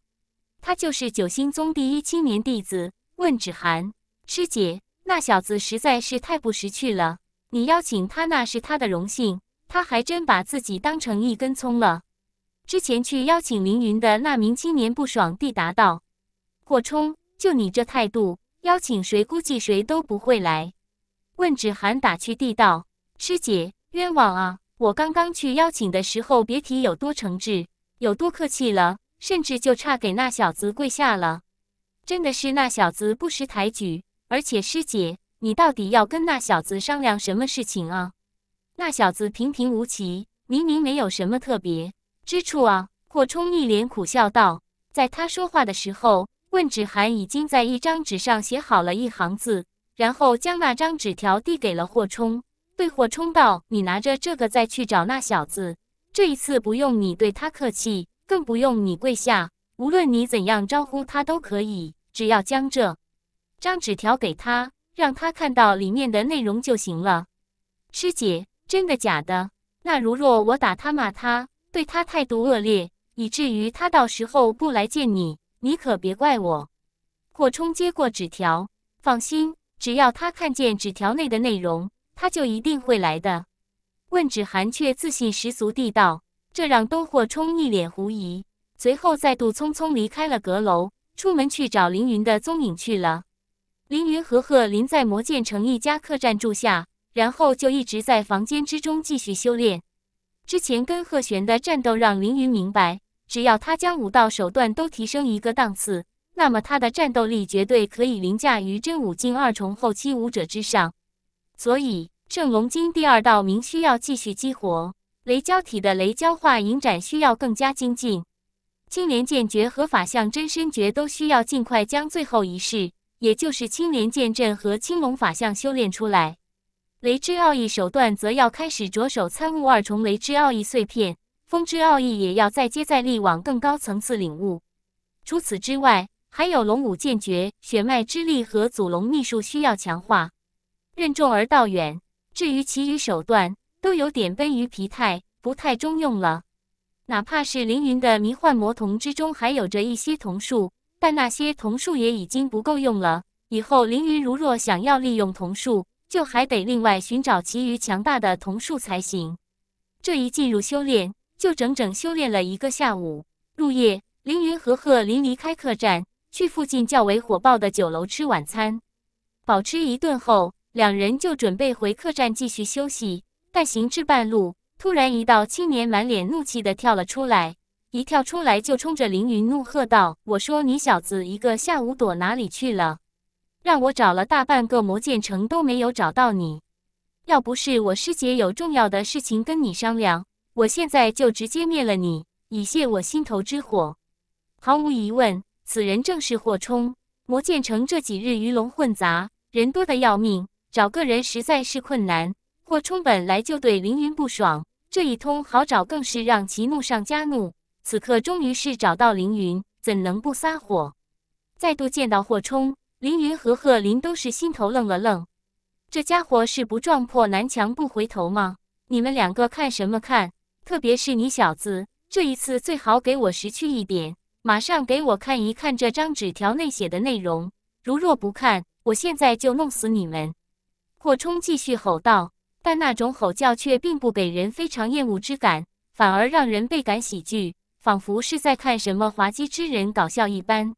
[SPEAKER 1] 她就是九星宗第一青年弟子问芷涵师姐，那小子实在是太不识趣了。你邀请他那是他的荣幸，他还真把自己当成一根葱了。之前去邀请凌云的那名青年不爽地答道：“霍冲，就你这态度，邀请谁估计谁都不会来。”问芷涵打趣地道：“师姐。”冤枉啊！我刚刚去邀请的时候，别提有多诚挚，有多客气了，甚至就差给那小子跪下了。真的是那小子不识抬举。而且师姐，你到底要跟那小子商量什么事情啊？那小子平平无奇，明明没有什么特别之处啊。霍冲一脸苦笑道，在他说话的时候，问芷涵已经在一张纸上写好了一行字，然后将那张纸条递给了霍冲。被霍冲道：“你拿着这个再去找那小子，这一次不用你对他客气，更不用你跪下。无论你怎样招呼他都可以，只要将这张纸条给他，让他看到里面的内容就行了。”师姐，真的假的？那如若我打他骂他，对他态度恶劣，以至于他到时候不来见你，你可别怪我。霍冲接过纸条，放心，只要他看见纸条内的内容。他就一定会来的。问芷寒却自信十足地道，这让东霍冲一脸狐疑，随后再度匆匆离开了阁楼，出门去找凌云的踪影去了。凌云和贺林在魔剑城一家客栈住下，然后就一直在房间之中继续修炼。之前跟贺玄的战斗让凌云明白，只要他将武道手段都提升一个档次，那么他的战斗力绝对可以凌驾于真武境二重后期武者之上。所以，圣龙经第二道明需要继续激活雷蛟体的雷蛟化影展，需要更加精进。青莲剑诀和法相真身诀都需要尽快将最后一式，也就是青莲剑阵和青龙法相修炼出来。雷之奥义手段则要开始着手参悟二重雷之奥义碎片，风之奥义也要再接再厉往更高层次领悟。除此之外，还有龙武剑诀、血脉之力和祖龙秘术需要强化。任重而道远，至于其余手段都有点卑于疲态，不太中用了。哪怕是凌云的迷幻魔童之中还有着一些瞳术，但那些瞳术也已经不够用了。以后凌云如若想要利用瞳术，就还得另外寻找其余强大的瞳术才行。这一进入修炼，就整整修炼了一个下午。入夜，凌云和贺林离开客栈，去附近较为火爆的酒楼吃晚餐。饱吃一顿后。两人就准备回客栈继续休息，但行至半路，突然一道青年满脸怒气的跳了出来，一跳出来就冲着凌云怒喝道：“我说你小子一个下午躲哪里去了？让我找了大半个魔剑城都没有找到你，要不是我师姐有重要的事情跟你商量，我现在就直接灭了你，以泄我心头之火。”毫无疑问，此人正是霍冲。魔剑城这几日鱼龙混杂，人多的要命。找个人实在是困难。霍冲本来就对凌云不爽，这一通好找更是让其怒上加怒。此刻终于是找到凌云，怎能不撒火？再度见到霍冲，凌云和贺林都是心头愣了愣。这家伙是不撞破南墙不回头吗？你们两个看什么看？特别是你小子，这一次最好给我识趣一点，马上给我看一看这张纸条内写的内容。如若不看，我现在就弄死你们！霍冲继续吼道，但那种吼叫却并不给人非常厌恶之感，反而让人倍感喜剧，仿佛是在看什么滑稽之人搞笑一般。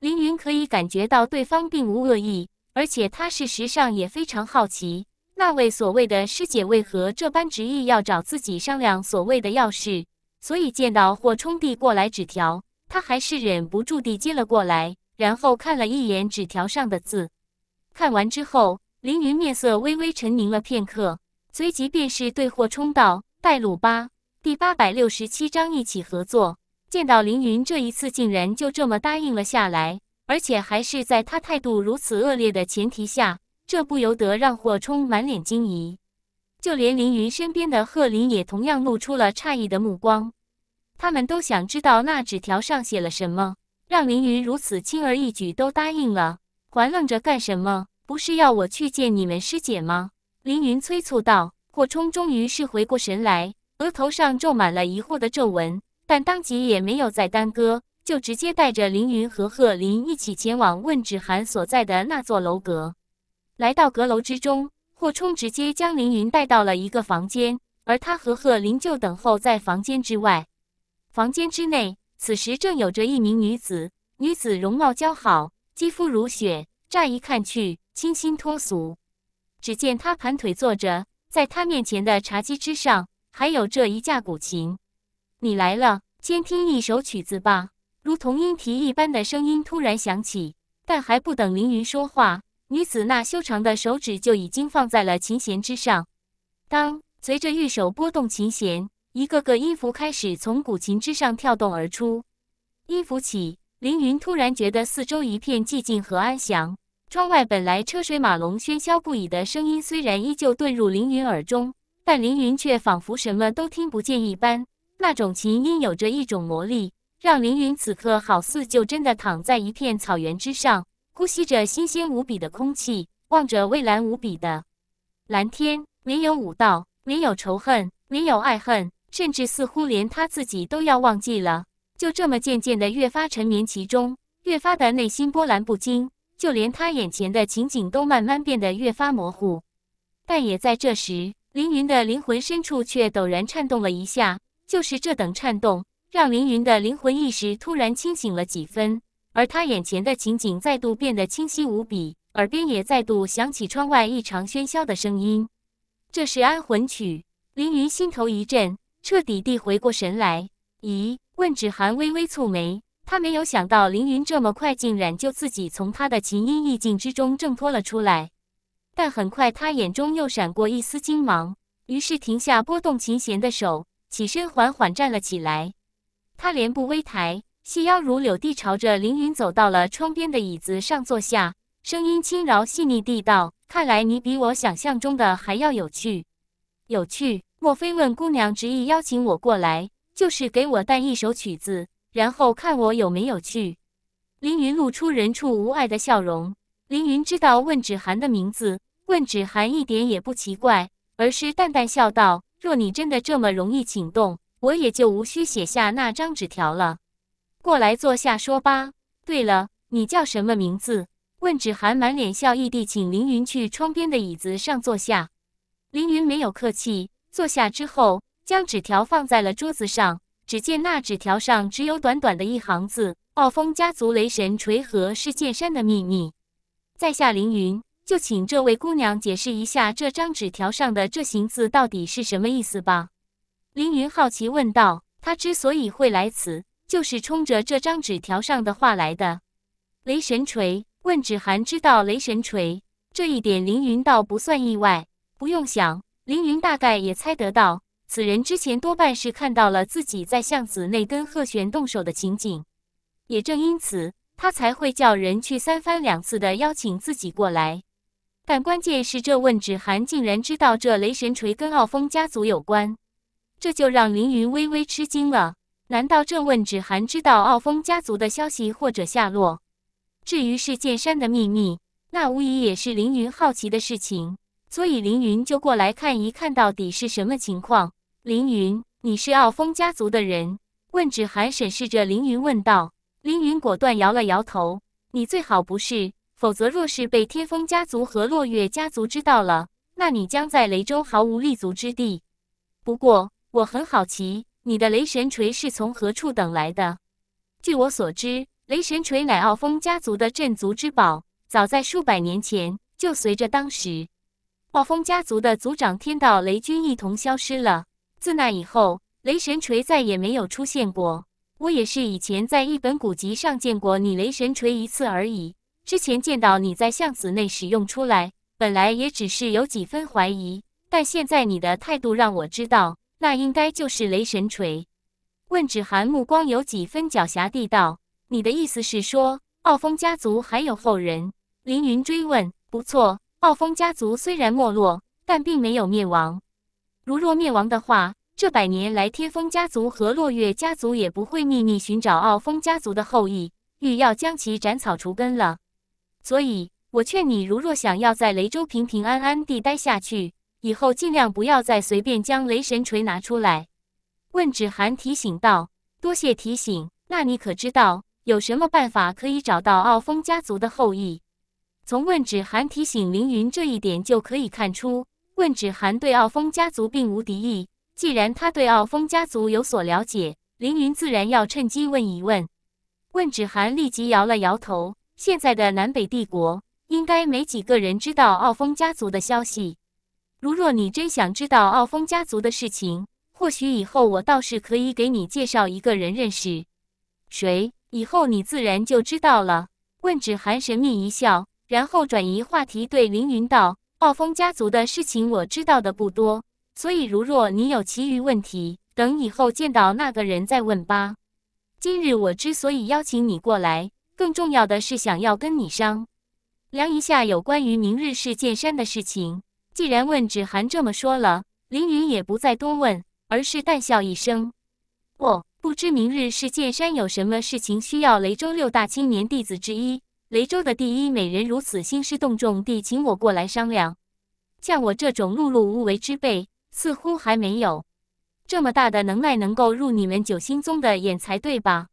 [SPEAKER 1] 凌云可以感觉到对方并无恶意，而且他事实上也非常好奇，那位所谓的师姐为何这般执意要找自己商量所谓的要事。所以见到霍冲递过来纸条，他还是忍不住地接了过来，然后看了一眼纸条上的字，看完之后。凌云面色微微沉凝了片刻，随即便是对霍冲道：“带路吧。”第八百六十七章一起合作。见到凌云这一次竟然就这么答应了下来，而且还是在他态度如此恶劣的前提下，这不由得让霍冲满脸惊疑。就连凌云身边的贺林也同样露出了诧异的目光，他们都想知道那纸条上写了什么，让凌云如此轻而易举都答应了，还愣着干什么？不是要我去见你们师姐吗？凌云催促道。霍冲终于是回过神来，额头上皱满了疑惑的皱纹，但当即也没有再耽搁，就直接带着凌云和贺林一起前往问芷寒所在的那座楼阁。来到阁楼之中，霍冲直接将凌云带到了一个房间，而他和贺林就等候在房间之外。房间之内，此时正有着一名女子，女子容貌姣好，肌肤如雪，乍一看去。清新脱俗。只见他盘腿坐着，在他面前的茶几之上，还有这一架古琴。你来了，先听一首曲子吧。如同音啼一般的声音突然响起，但还不等凌云说话，女子那修长的手指就已经放在了琴弦之上。当随着玉手拨动琴弦，一个个音符开始从古琴之上跳动而出。音符起，凌云突然觉得四周一片寂静和安详。窗外本来车水马龙、喧嚣不已的声音，虽然依旧遁入凌云耳中，但凌云却仿佛什么都听不见一般。那种琴音有着一种魔力，让凌云此刻好似就真的躺在一片草原之上，呼吸着新鲜无比的空气，望着蔚蓝无比的蓝天。没有武道，没有仇恨，没有爱恨，甚至似乎连他自己都要忘记了。就这么渐渐的越发沉眠其中，越发的内心波澜不惊。就连他眼前的情景都慢慢变得越发模糊，但也在这时，凌云的灵魂深处却陡然颤动了一下。就是这等颤动，让凌云的灵魂意识突然清醒了几分，而他眼前的情景再度变得清晰无比，耳边也再度响起窗外异常喧嚣的声音。这是安魂曲，凌云心头一震，彻底地回过神来。咦？问芷寒微微蹙眉。他没有想到，凌云这么快竟然就自己从他的琴音意境之中挣脱了出来。但很快，他眼中又闪过一丝惊芒，于是停下拨动琴弦的手，起身缓缓站了起来。他连步微抬，细腰如柳地朝着凌云走到了窗边的椅子上坐下，声音轻柔细腻地道：“看来你比我想象中的还要有趣。有趣？莫非问姑娘执意邀请我过来，就是给我弹一首曲子？”然后看我有没有去。凌云露出人畜无害的笑容。凌云知道问芷涵的名字，问芷涵一点也不奇怪，而是淡淡笑道：“若你真的这么容易请动，我也就无需写下那张纸条了。过来坐下说吧。对了，你叫什么名字？”问芷涵满脸笑意地请凌云去窗边的椅子上坐下。凌云没有客气，坐下之后将纸条放在了桌子上。只见那纸条上只有短短的一行字：“暴风家族雷神锤合是剑山的秘密。”在下凌云，就请这位姑娘解释一下这张纸条上的这行字到底是什么意思吧。”凌云好奇问道。他之所以会来此，就是冲着这张纸条上的话来的。雷神锤？问芷涵知道雷神锤这一点，凌云倒不算意外。不用想，凌云大概也猜得到。此人之前多半是看到了自己在巷子内跟贺玄动手的情景，也正因此，他才会叫人去三番两次的邀请自己过来。但关键是，这问芷涵竟然知道这雷神锤跟傲风家族有关，这就让凌云微微吃惊了。难道这问芷涵知道傲风家族的消息或者下落？至于是剑山的秘密，那无疑也是凌云好奇的事情，所以凌云就过来看一看到底是什么情况。凌云，你是傲风家族的人？问芷寒审视着凌云问道。凌云果断摇了摇头：“你最好不是，否则若是被天风家族和落月家族知道了，那你将在雷州毫无立足之地。不过，我很好奇，你的雷神锤是从何处等来的？据我所知，雷神锤乃傲风家族的镇族之宝，早在数百年前就随着当时傲风家族的族长天道雷军一同消失了。”自那以后，雷神锤再也没有出现过。我也是以前在一本古籍上见过你雷神锤一次而已。之前见到你在巷子内使用出来，本来也只是有几分怀疑，但现在你的态度让我知道，那应该就是雷神锤。问芷涵目光有几分狡黠地道：“你的意思是说，傲风家族还有后人？”凌云追问：“不错，傲风家族虽然没落，但并没有灭亡。”如若灭亡的话，这百年来天风家族和落月家族也不会秘密寻找傲风家族的后裔，欲要将其斩草除根了。所以，我劝你，如若想要在雷州平平安安地待下去，以后尽量不要再随便将雷神锤拿出来。问芷寒提醒道：“多谢提醒。那你可知道有什么办法可以找到傲风家族的后裔？”从问芷寒提醒凌云这一点就可以看出。问芷涵对傲风家族并无敌意，既然他对傲风家族有所了解，凌云自然要趁机问一问。问芷涵立即摇了摇头：“现在的南北帝国，应该没几个人知道傲风家族的消息。如若你真想知道傲风家族的事情，或许以后我倒是可以给你介绍一个人认识。谁？以后你自然就知道了。”问芷涵神秘一笑，然后转移话题对凌云道。暴风家族的事情我知道的不多，所以如若你有其余问题，等以后见到那个人再问吧。今日我之所以邀请你过来，更重要的是想要跟你商量一下有关于明日是剑山的事情。既然问芷涵这么说了，凌云也不再多问，而是淡笑一声：“哦，不知明日是剑山有什么事情需要雷州六大青年弟子之一？”雷州的第一美人如此兴师动众地请我过来商量，像我这种碌碌无为之辈，似乎还没有这么大的能耐能够入你们九星宗的眼才对吧？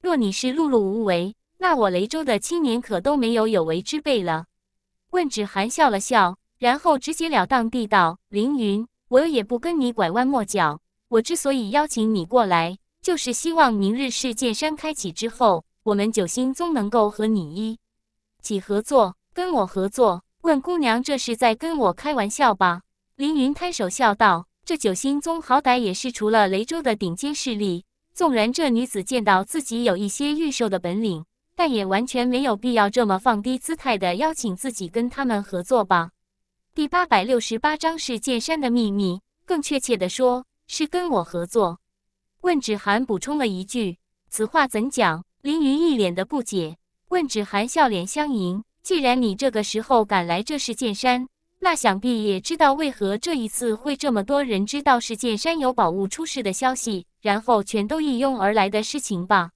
[SPEAKER 1] 若你是碌碌无为，那我雷州的青年可都没有有为之辈了。问芷寒笑了笑，然后直截了当地道：“凌云，我也不跟你拐弯抹角。我之所以邀请你过来，就是希望明日世界山开启之后。”我们九星宗能够和你一起合作，跟我合作？问姑娘，这是在跟我开玩笑吧？凌云摊手笑道：“这九星宗好歹也是除了雷州的顶尖势力，纵然这女子见到自己有一些御兽的本领，但也完全没有必要这么放低姿态的邀请自己跟他们合作吧。”第八百六十八章是剑山的秘密，更确切的说，是跟我合作。问芷涵补充了一句：“此话怎讲？”凌云一脸的不解，问芷涵笑脸相迎：“既然你这个时候赶来这是剑山，那想必也知道为何这一次会这么多人知道是剑山有宝物出世的消息，然后全都一拥而来的事情吧？”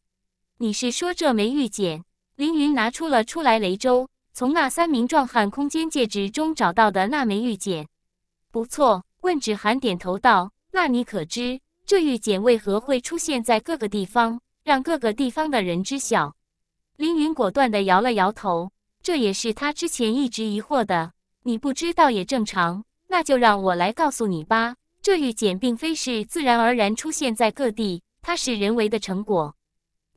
[SPEAKER 1] 你是说这枚玉简？凌云拿出了出来雷州，从那三名壮汉空间戒指中找到的那枚玉简。不错，问芷涵点头道：“那你可知这玉简为何会出现在各个地方？”让各个地方的人知晓。凌云果断地摇了摇头，这也是他之前一直疑惑的。你不知道也正常，那就让我来告诉你吧。这玉简并非是自然而然出现在各地，它是人为的成果。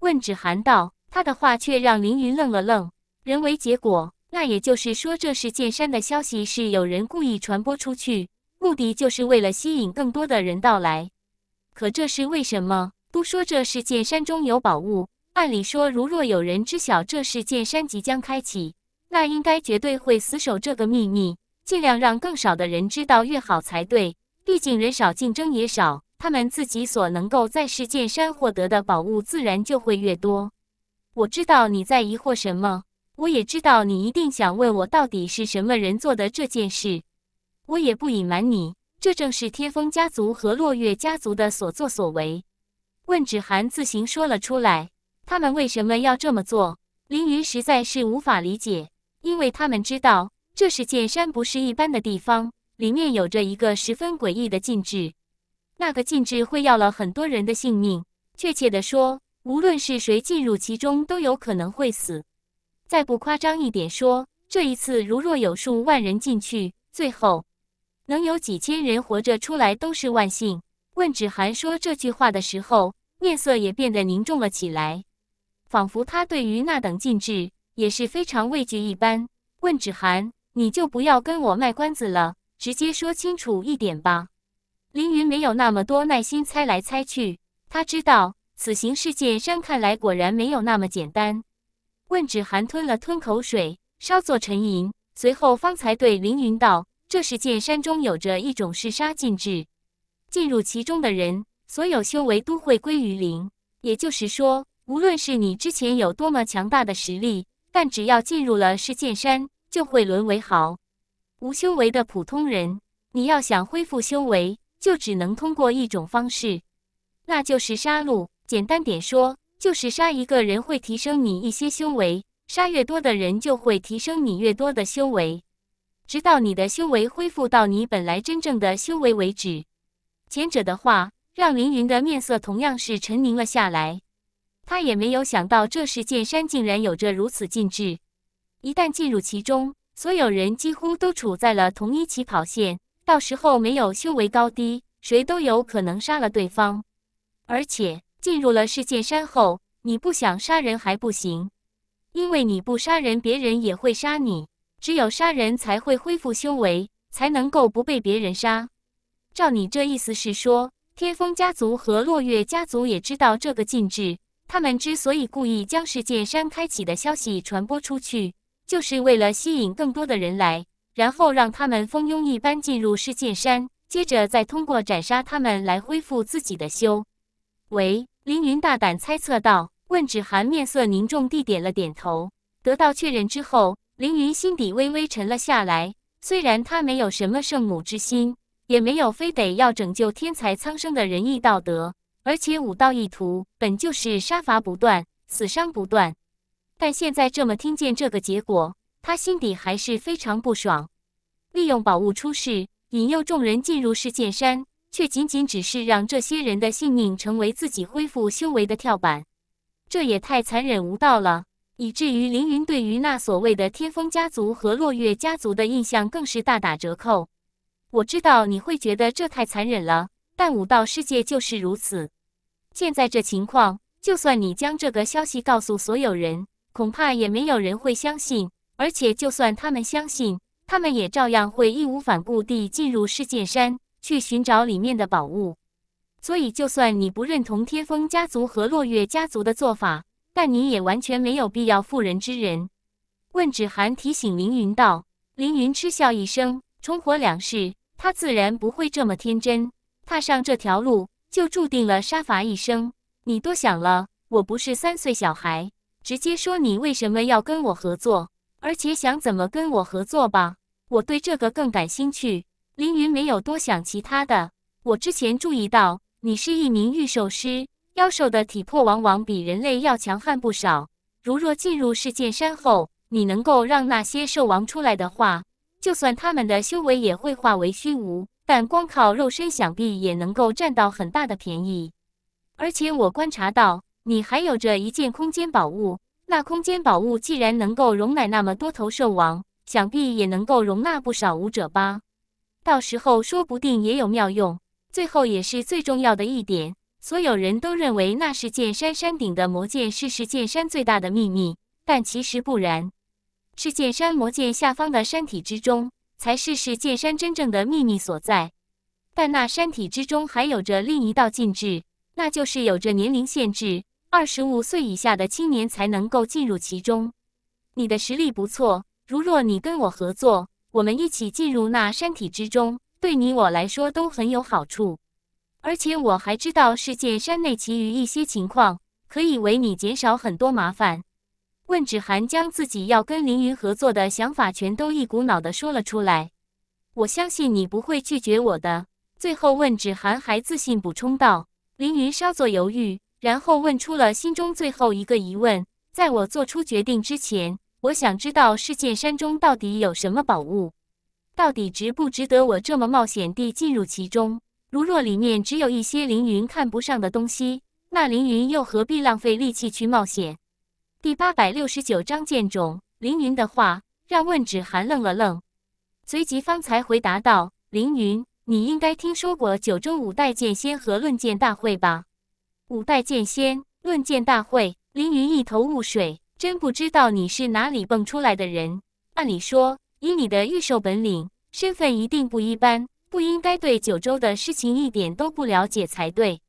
[SPEAKER 1] 问止寒道，他的话却让凌云愣了愣。人为结果，那也就是说，这是剑山的消息是有人故意传播出去，目的就是为了吸引更多的人到来。可这是为什么？都说这是剑山中有宝物，按理说，如若有人知晓这是剑山即将开启，那应该绝对会死守这个秘密，尽量让更少的人知道越好才对。毕竟人少竞争也少，他们自己所能够在世界山获得的宝物自然就会越多。我知道你在疑惑什么，我也知道你一定想问我到底是什么人做的这件事。我也不隐瞒你，这正是天风家族和落月家族的所作所为。问芷涵自行说了出来，他们为什么要这么做？林云实在是无法理解，因为他们知道，这是界山不是一般的地方，里面有着一个十分诡异的禁制，那个禁制会要了很多人的性命。确切地说，无论是谁进入其中，都有可能会死。再不夸张一点说，这一次如若有数万人进去，最后能有几千人活着出来，都是万幸。问芷涵说这句话的时候，面色也变得凝重了起来，仿佛他对于那等禁制也是非常畏惧一般。问芷涵，你就不要跟我卖关子了，直接说清楚一点吧。凌云没有那么多耐心猜来猜去，他知道此行是界山看来果然没有那么简单。问芷涵吞了吞口水，稍作沉吟，随后方才对凌云道：“这是剑山中有着一种嗜杀禁制。”进入其中的人，所有修为都会归于零。也就是说，无论是你之前有多么强大的实力，但只要进入了世剑山，就会沦为毫无修为的普通人。你要想恢复修为，就只能通过一种方式，那就是杀戮。简单点说，就是杀一个人会提升你一些修为，杀越多的人，就会提升你越多的修为，直到你的修为恢复到你本来真正的修为为止。前者的话让凌云的面色同样是沉凝了下来，他也没有想到，这世剑山竟然有着如此禁制。一旦进入其中，所有人几乎都处在了同一起跑线，到时候没有修为高低，谁都有可能杀了对方。而且进入了世剑山后，你不想杀人还不行，因为你不杀人，别人也会杀你。只有杀人才会恢复修为，才能够不被别人杀。照你这意思是说，天风家族和落月家族也知道这个禁制。他们之所以故意将世界山开启的消息传播出去，就是为了吸引更多的人来，然后让他们蜂拥一般进入世界山，接着再通过斩杀他们来恢复自己的修。为。凌云大胆猜测道。问芷寒面色凝重地点了点头，得到确认之后，凌云心底微微沉了下来。虽然他没有什么圣母之心。也没有非得要拯救天才苍生的仁义道德，而且武道一途本就是杀伐不断、死伤不断。但现在这么听见这个结果，他心底还是非常不爽。利用宝物出世，引诱众人进入世剑山，却仅仅只是让这些人的性命成为自己恢复修为的跳板，这也太残忍无道了。以至于凌云对于那所谓的天风家族和落月家族的印象更是大打折扣。我知道你会觉得这太残忍了，但武道世界就是如此。现在这情况，就算你将这个消息告诉所有人，恐怕也没有人会相信。而且，就算他们相信，他们也照样会义无反顾地进入世界山去寻找里面的宝物。所以，就算你不认同天风家族和落月家族的做法，但你也完全没有必要妇人之仁。问芷寒提醒凌云道：“凌云嗤笑一声，重火两世。”他自然不会这么天真，踏上这条路就注定了杀伐一生。你多想了，我不是三岁小孩。直接说，你为什么要跟我合作？而且想怎么跟我合作吧，我对这个更感兴趣。凌云没有多想其他的，我之前注意到你是一名御兽师，妖兽的体魄往往比人类要强悍不少。如若进入世界山后，你能够让那些兽王出来的话。就算他们的修为也会化为虚无，但光靠肉身，想必也能够占到很大的便宜。而且我观察到，你还有着一件空间宝物。那空间宝物既然能够容纳那么多头兽王，想必也能够容纳不少武者吧？到时候说不定也有妙用。最后也是最重要的一点，所有人都认为那是剑山山顶的魔剑，是是剑山最大的秘密。但其实不然。世界山魔剑下方的山体之中，才是世界山真正的秘密所在。但那山体之中还有着另一道禁制，那就是有着年龄限制，二十五岁以下的青年才能够进入其中。你的实力不错，如若你跟我合作，我们一起进入那山体之中，对你我来说都很有好处。而且我还知道世界山内其余一些情况，可以为你减少很多麻烦。问芷涵将自己要跟凌云合作的想法全都一股脑的说了出来。我相信你不会拒绝我的。最后，问芷涵还自信补充道：“凌云稍作犹豫，然后问出了心中最后一个疑问：在我做出决定之前，我想知道世界山中到底有什么宝物，到底值不值得我这么冒险地进入其中？如若里面只有一些凌云看不上的东西，那凌云又何必浪费力气去冒险？”第八百六十九章剑种。凌云的话让问芷寒愣了愣，随即方才回答道：“凌云，你应该听说过九州五代剑仙和论剑大会吧？五代剑仙论剑大会。”凌云一头雾水，真不知道你是哪里蹦出来的人。按理说，以你的御兽本领，身份一定不一般，不应该对九州的事情一点都不了解才对。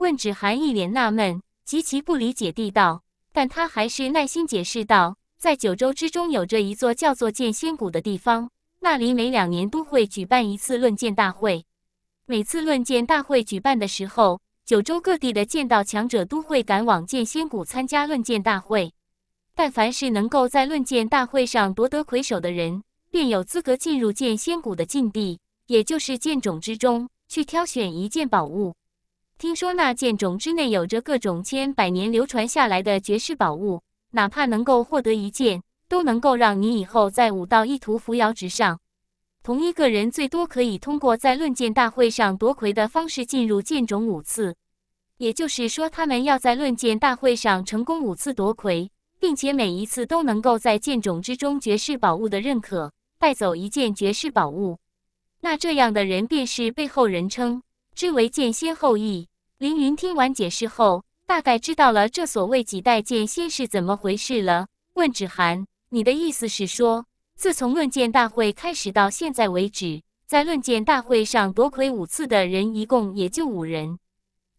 [SPEAKER 1] 问芷寒一脸纳闷，极其不理解地道。但他还是耐心解释道：“在九州之中，有着一座叫做剑仙谷的地方，那里每两年都会举办一次论剑大会。每次论剑大会举办的时候，九州各地的剑道强者都会赶往剑仙谷参加论剑大会。但凡是能够在论剑大会上夺得魁首的人，便有资格进入剑仙谷的禁地，也就是剑冢之中，去挑选一件宝物。”听说那剑冢之内有着各种千百年流传下来的绝世宝物，哪怕能够获得一件，都能够让你以后在武道一途扶摇直上。同一个人最多可以通过在论剑大会上夺魁的方式进入剑冢五次，也就是说，他们要在论剑大会上成功五次夺魁，并且每一次都能够在剑冢之中绝世宝物的认可，带走一件绝世宝物。那这样的人便是背后人称。之为剑仙后裔，凌云听完解释后，大概知道了这所谓几代剑仙是怎么回事了。问芷涵：“你的意思是说，自从论剑大会开始到现在为止，在论剑大会上夺魁五次的人一共也就五人，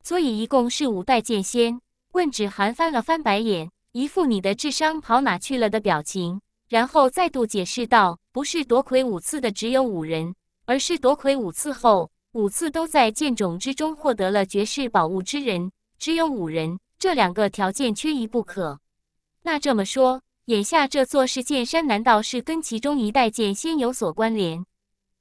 [SPEAKER 1] 所以一共是五代剑仙？”问芷涵翻了翻白眼，一副你的智商跑哪去了的表情，然后再度解释道：“不是夺魁五次的只有五人，而是夺魁五次后。”五次都在剑种之中获得了绝世宝物之人，只有五人。这两个条件缺一不可。那这么说，眼下这座是剑山，难道是跟其中一代剑仙有所关联？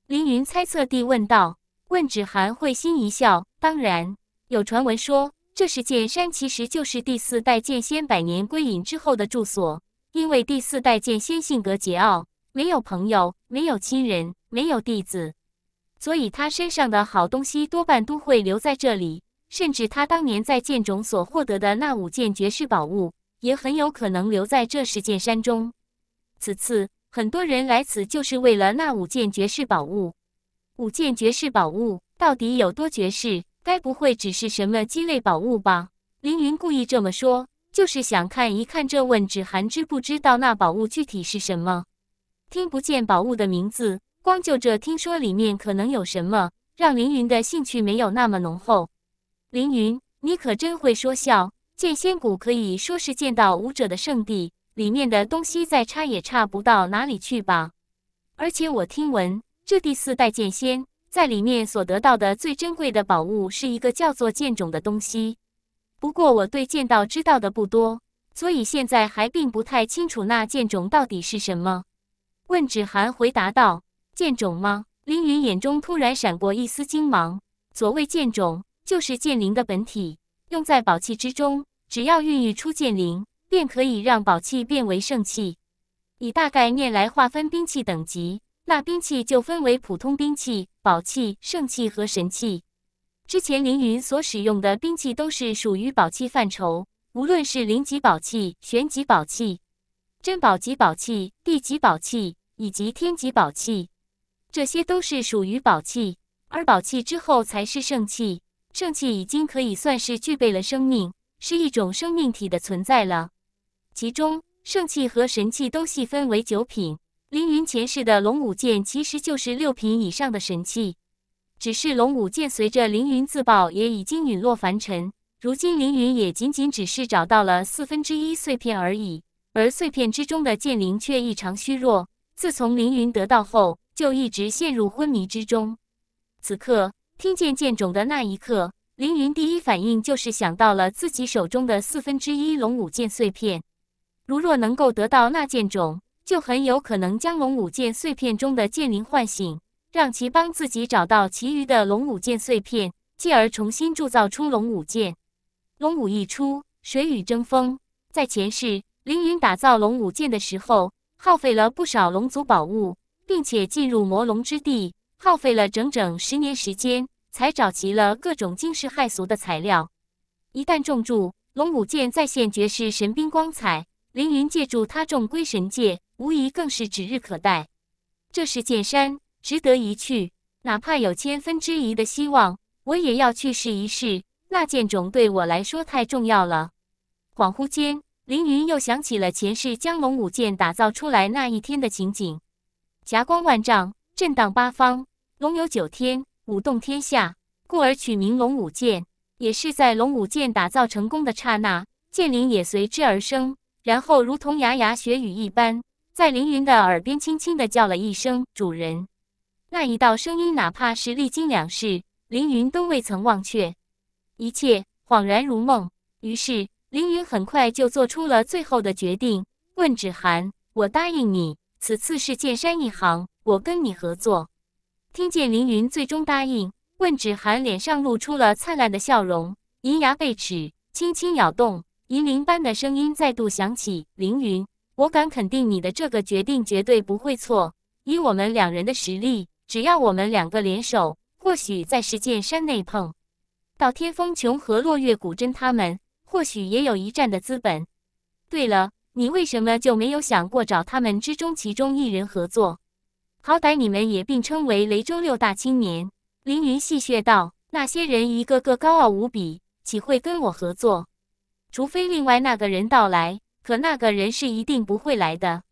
[SPEAKER 1] 凌云猜测地问道。问芷寒会心一笑，当然，有传闻说，这是剑山其实就是第四代剑仙百年归隐之后的住所，因为第四代剑仙性格桀骜，没有朋友，没有亲人，没有弟子。所以他身上的好东西多半都会留在这里，甚至他当年在剑冢所获得的那五件绝世宝物，也很有可能留在这十剑山中。此次很多人来此就是为了那五件绝世宝物。五件绝世宝物到底有多绝世？该不会只是什么鸡肋宝物吧？凌云故意这么说，就是想看一看这问芷寒知不知道那宝物具体是什么，听不见宝物的名字。光就这，听说里面可能有什么，让凌云的兴趣没有那么浓厚。凌云，你可真会说笑。剑仙谷可以说是剑道武者的圣地，里面的东西再差也差不到哪里去吧？而且我听闻，这第四代剑仙在里面所得到的最珍贵的宝物是一个叫做剑种的东西。不过我对剑道知道的不多，所以现在还并不太清楚那剑种到底是什么。问芷寒回答道。剑种吗？凌云眼中突然闪过一丝惊芒。所谓剑种，就是剑灵的本体，用在宝器之中，只要孕育出剑灵，便可以让宝器变为圣器。以大概念来划分兵器等级，那兵器就分为普通兵器、宝器、圣器和神器。之前凌云所使用的兵器都是属于宝器范畴，无论是灵级宝器、玄级宝器、珍宝级宝器、地级宝器以及天级宝器。这些都是属于宝器，而宝器之后才是圣器。圣器已经可以算是具备了生命，是一种生命体的存在了。其中，圣器和神器都细分为九品。凌云前世的龙武剑其实就是六品以上的神器，只是龙武剑随着凌云自爆也已经陨落凡尘。如今，凌云也仅仅只是找到了四分之一碎片而已，而碎片之中的剑灵却异常虚弱。自从凌云得到后，就一直陷入昏迷之中。此刻听见剑冢的那一刻，凌云第一反应就是想到了自己手中的四分之一龙武剑碎片。如若能够得到那剑冢，就很有可能将龙武剑碎片中的剑灵唤醒，让其帮自己找到其余的龙武剑碎片，继而重新铸造出龙武剑。龙武一出，谁与争锋？在前世，凌云打造龙武剑的时候，耗费了不少龙族宝物。并且进入魔龙之地，耗费了整整十年时间，才找齐了各种惊世骇俗的材料。一旦中铸龙舞剑再现绝世神兵光彩，凌云借助它众归神界，无疑更是指日可待。这是剑山，值得一去。哪怕有千分之一的希望，我也要去试一试。那剑种对我来说太重要了。恍惚间，凌云又想起了前世将龙舞剑打造出来那一天的情景。霞光万丈，震荡八方；龙游九天，舞动天下。故而取名龙舞剑，也是在龙舞剑打造成功的刹那，剑灵也随之而生。然后，如同牙牙学语一般，在凌云的耳边轻轻的叫了一声“主人”。那一道声音，哪怕是历经两世，凌云都未曾忘却。一切恍然如梦。于是，凌云很快就做出了最后的决定：“问芷寒，我答应你。”此次是剑山一行，我跟你合作。听见凌云最终答应，问芷寒脸上露出了灿烂的笑容，银牙被齿，轻轻咬动，银铃般的声音再度响起。凌云，我敢肯定你的这个决定绝对不会错。以我们两人的实力，只要我们两个联手，或许在石剑山内碰到天风琼和落月古真，他们或许也有一战的资本。对了。你为什么就没有想过找他们之中其中一人合作？好歹你们也并称为雷州六大青年。”凌云戏谑道，“那些人一个个高傲无比，岂会跟我合作？除非另外那个人到来，可那个人是一定不会来的。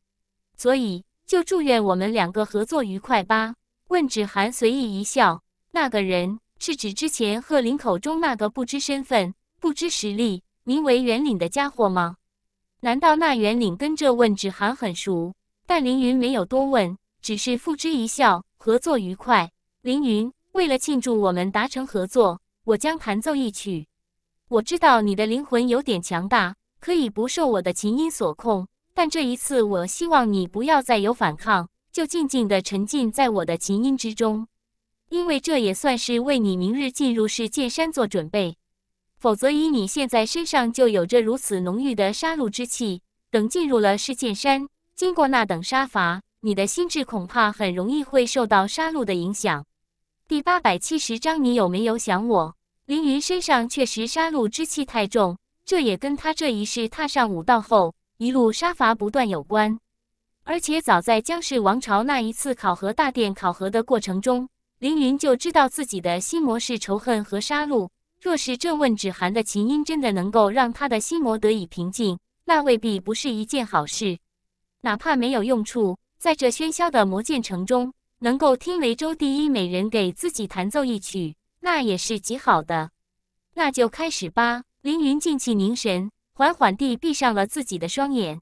[SPEAKER 1] 所以，就祝愿我们两个合作愉快吧。”问芷涵随意一笑，“那个人是指之前贺林口中那个不知身份、不知实力、名为袁岭的家伙吗？”难道那圆领跟着问芷涵很熟？但凌云没有多问，只是付之一笑。合作愉快。凌云，为了庆祝我们达成合作，我将弹奏一曲。我知道你的灵魂有点强大，可以不受我的琴音所控，但这一次我希望你不要再有反抗，就静静地沉浸在我的琴音之中，因为这也算是为你明日进入世界山做准备。否则，以你现在身上就有着如此浓郁的杀戮之气，等进入了世剑山，经过那等杀伐，你的心智恐怕很容易会受到杀戮的影响。第八百七十章，你有没有想我？凌云身上确实杀戮之气太重，这也跟他这一世踏上武道后一路杀伐不断有关。而且早在江氏王朝那一次考核大殿考核的过程中，凌云就知道自己的心魔是仇恨和杀戮。若是这问芷涵的琴音真的能够让他的心魔得以平静，那未必不是一件好事。哪怕没有用处，在这喧嚣的魔剑城中，能够听雷州第一美人给自己弹奏一曲，那也是极好的。那就开始吧。凌云静气凝神，缓缓地闭上了自己的双眼。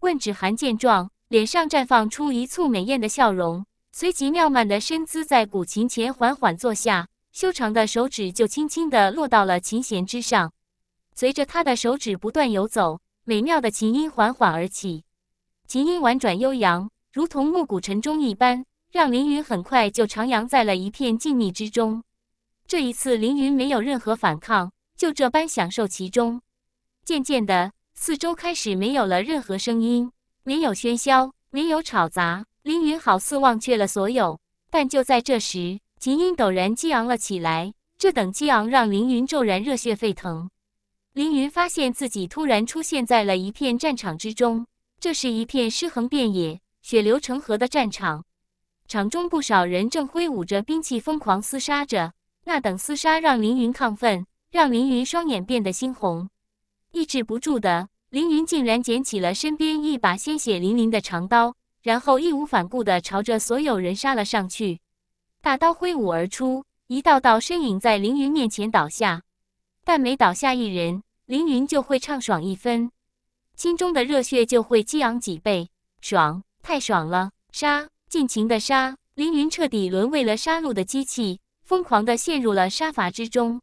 [SPEAKER 1] 问芷涵见状，脸上绽放出一簇美艳的笑容，随即妙曼的身姿在古琴前缓缓坐下。修长的手指就轻轻的落到了琴弦之上，随着他的手指不断游走，美妙的琴音缓缓而起。琴音婉转悠扬，如同暮鼓晨钟一般，让凌云很快就徜徉在了一片静谧之中。这一次，凌云没有任何反抗，就这般享受其中。渐渐的，四周开始没有了任何声音，没有喧嚣，没有吵杂，凌云好似忘却了所有。但就在这时。琴音陡然激昂了起来，这等激昂让凌云骤然热血沸腾。凌云发现自己突然出现在了一片战场之中，这是一片尸横遍野、血流成河的战场。场中不少人正挥舞着兵器疯狂厮杀着，那等厮杀让凌云亢奋，让凌云双眼变得猩红。抑制不住的凌云竟然捡起了身边一把鲜血淋淋的长刀，然后义无反顾的朝着所有人杀了上去。大刀挥舞而出，一道道身影在凌云面前倒下。但每倒下一人，凌云就会畅爽一分，心中的热血就会激昂几倍。爽，太爽了！杀，尽情的杀！凌云彻底沦为了杀戮的机器，疯狂地陷入了杀伐之中。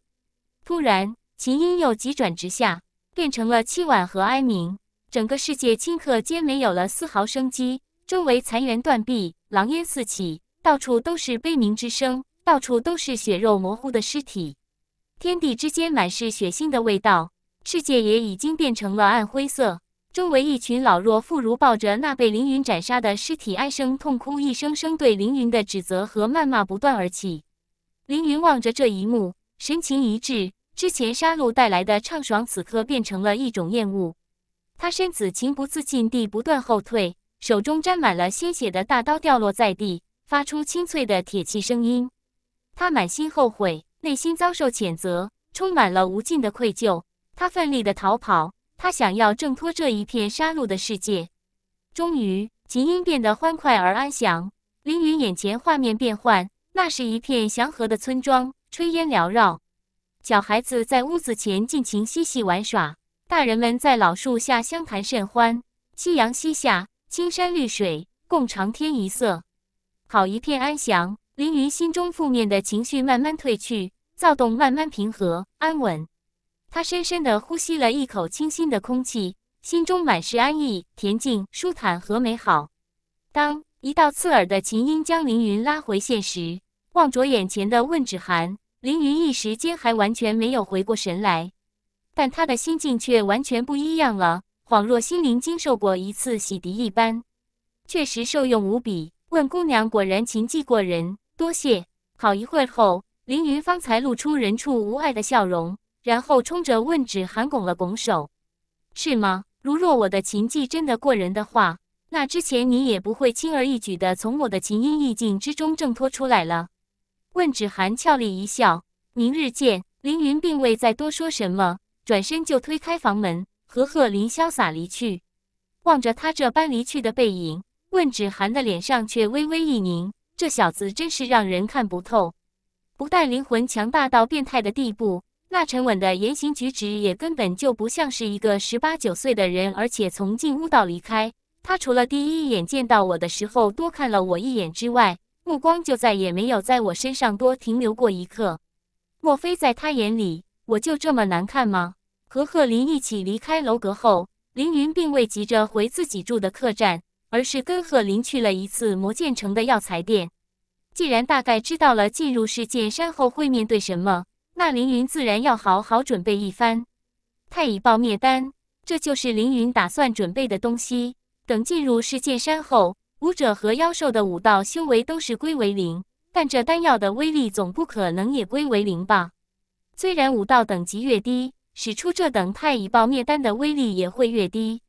[SPEAKER 1] 突然，琴音又急转直下，变成了凄婉和哀鸣。整个世界顷刻间没有了丝毫生机，周围残垣断壁，狼烟四起。到处都是悲鸣之声，到处都是血肉模糊的尸体，天地之间满是血腥的味道，世界也已经变成了暗灰色。周围一群老弱妇孺抱着那被凌云斩杀的尸体，哀声痛哭，一声声对凌云的指责和谩骂不断而起。凌云望着这一幕，神情一滞，之前杀戮带来的畅爽，此刻变成了一种厌恶。他身子情不自禁地不断后退，手中沾满了鲜血的大刀掉落在地。发出清脆的铁器声音，他满心后悔，内心遭受谴责，充满了无尽的愧疚。他奋力地逃跑，他想要挣脱这一片杀戮的世界。终于，琴音变得欢快而安详。林云眼前画面变幻，那是一片祥和的村庄，炊烟缭绕，小孩子在屋子前尽情嬉戏玩耍，大人们在老树下相谈甚欢。夕阳西下，青山绿水共长天一色。好一片安详，凌云心中负面的情绪慢慢褪去，躁动慢慢平和安稳。他深深的呼吸了一口清新的空气，心中满是安逸、恬静、舒坦和美好。当一道刺耳的琴音将凌云拉回现实，望着眼前的问芷寒，凌云一时间还完全没有回过神来，但他的心境却完全不一样了，恍若心灵经受过一次洗涤一般，确实受用无比。问姑娘果然琴技过人，多谢。好一会儿后，凌云方才露出人畜无碍的笑容，然后冲着问芷寒拱了拱手：“是吗？如若我的琴技真的过人的话，那之前你也不会轻而易举的从我的琴音意境之中挣脱出来了。”问芷寒俏丽一笑：“明日见。”凌云并未再多说什么，转身就推开房门，和贺林潇洒离去。望着他这般离去的背影。问芷涵的脸上却微微一凝，这小子真是让人看不透。不但灵魂强大到变态的地步，那沉稳的言行举止也根本就不像是一个十八九岁的人。而且从进屋到离开，他除了第一眼见到我的时候多看了我一眼之外，目光就再也没有在我身上多停留过一刻。莫非在他眼里，我就这么难看吗？和贺林一起离开楼阁后，凌云并未急着回自己住的客栈。而是跟贺林去了一次魔剑城的药材店。既然大概知道了进入世界山后会面对什么，那凌云自然要好好准备一番。太乙爆灭丹，这就是凌云打算准备的东西。等进入世界山后，武者和妖兽的武道修为都是归为零，但这丹药的威力总不可能也归为零吧？虽然武道等级越低，使出这等太乙爆灭丹的威力也会越低。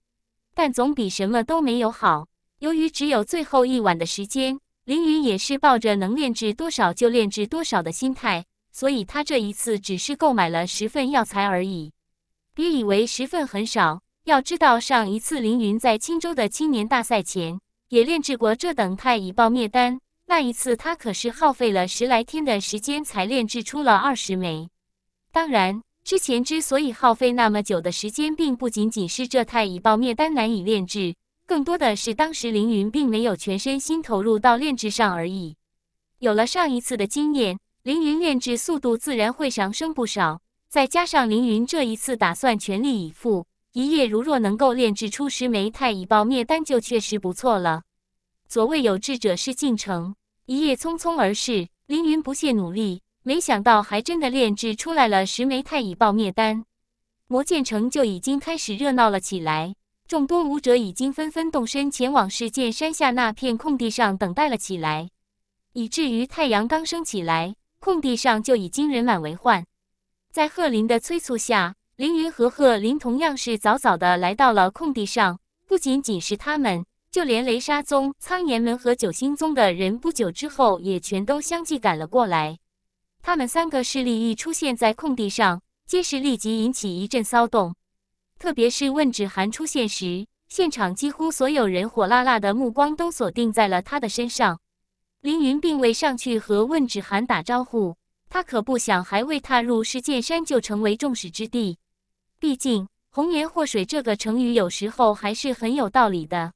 [SPEAKER 1] 但总比什么都没有好。由于只有最后一晚的时间，凌云也是抱着能炼制多少就炼制多少的心态，所以他这一次只是购买了十份药材而已。别以为十份很少，要知道上一次凌云在青州的青年大赛前也炼制过这等太乙爆灭丹，那一次他可是耗费了十来天的时间才炼制出了二十枚。当然。之前之所以耗费那么久的时间，并不仅仅是这太乙爆灭丹难以炼制，更多的是当时凌云并没有全身心投入到炼制上而已。有了上一次的经验，凌云炼制速度自然会上升不少。再加上凌云这一次打算全力以赴，一夜如若能够炼制出十枚太乙爆灭丹，就确实不错了。所谓有志者事竟成，一夜匆匆而逝，凌云不懈努力。没想到还真的炼制出来了十枚太乙爆灭丹，魔剑城就已经开始热闹了起来。众多武者已经纷纷动身前往石剑山下那片空地上等待了起来，以至于太阳刚升起来，空地上就已经人满为患。在贺林的催促下，凌云和贺林同样是早早的来到了空地上。不仅仅是他们，就连雷沙宗、苍岩门和九星宗的人，不久之后也全都相继赶了过来。他们三个势力一出现在空地上，皆是立即引起一阵骚动。特别是问芷寒出现时，现场几乎所有人火辣辣的目光都锁定在了他的身上。凌云并未上去和问芷寒打招呼，他可不想还未踏入石剑山就成为众矢之的。毕竟“红颜祸水”这个成语有时候还是很有道理的。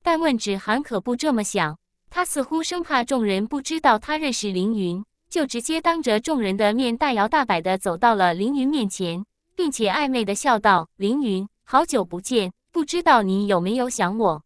[SPEAKER 1] 但问芷寒可不这么想，他似乎生怕众人不知道他认识凌云。就直接当着众人的面大摇大摆地走到了凌云面前，并且暧昧地笑道：“凌云，好久不见，不知道你有没有想我？”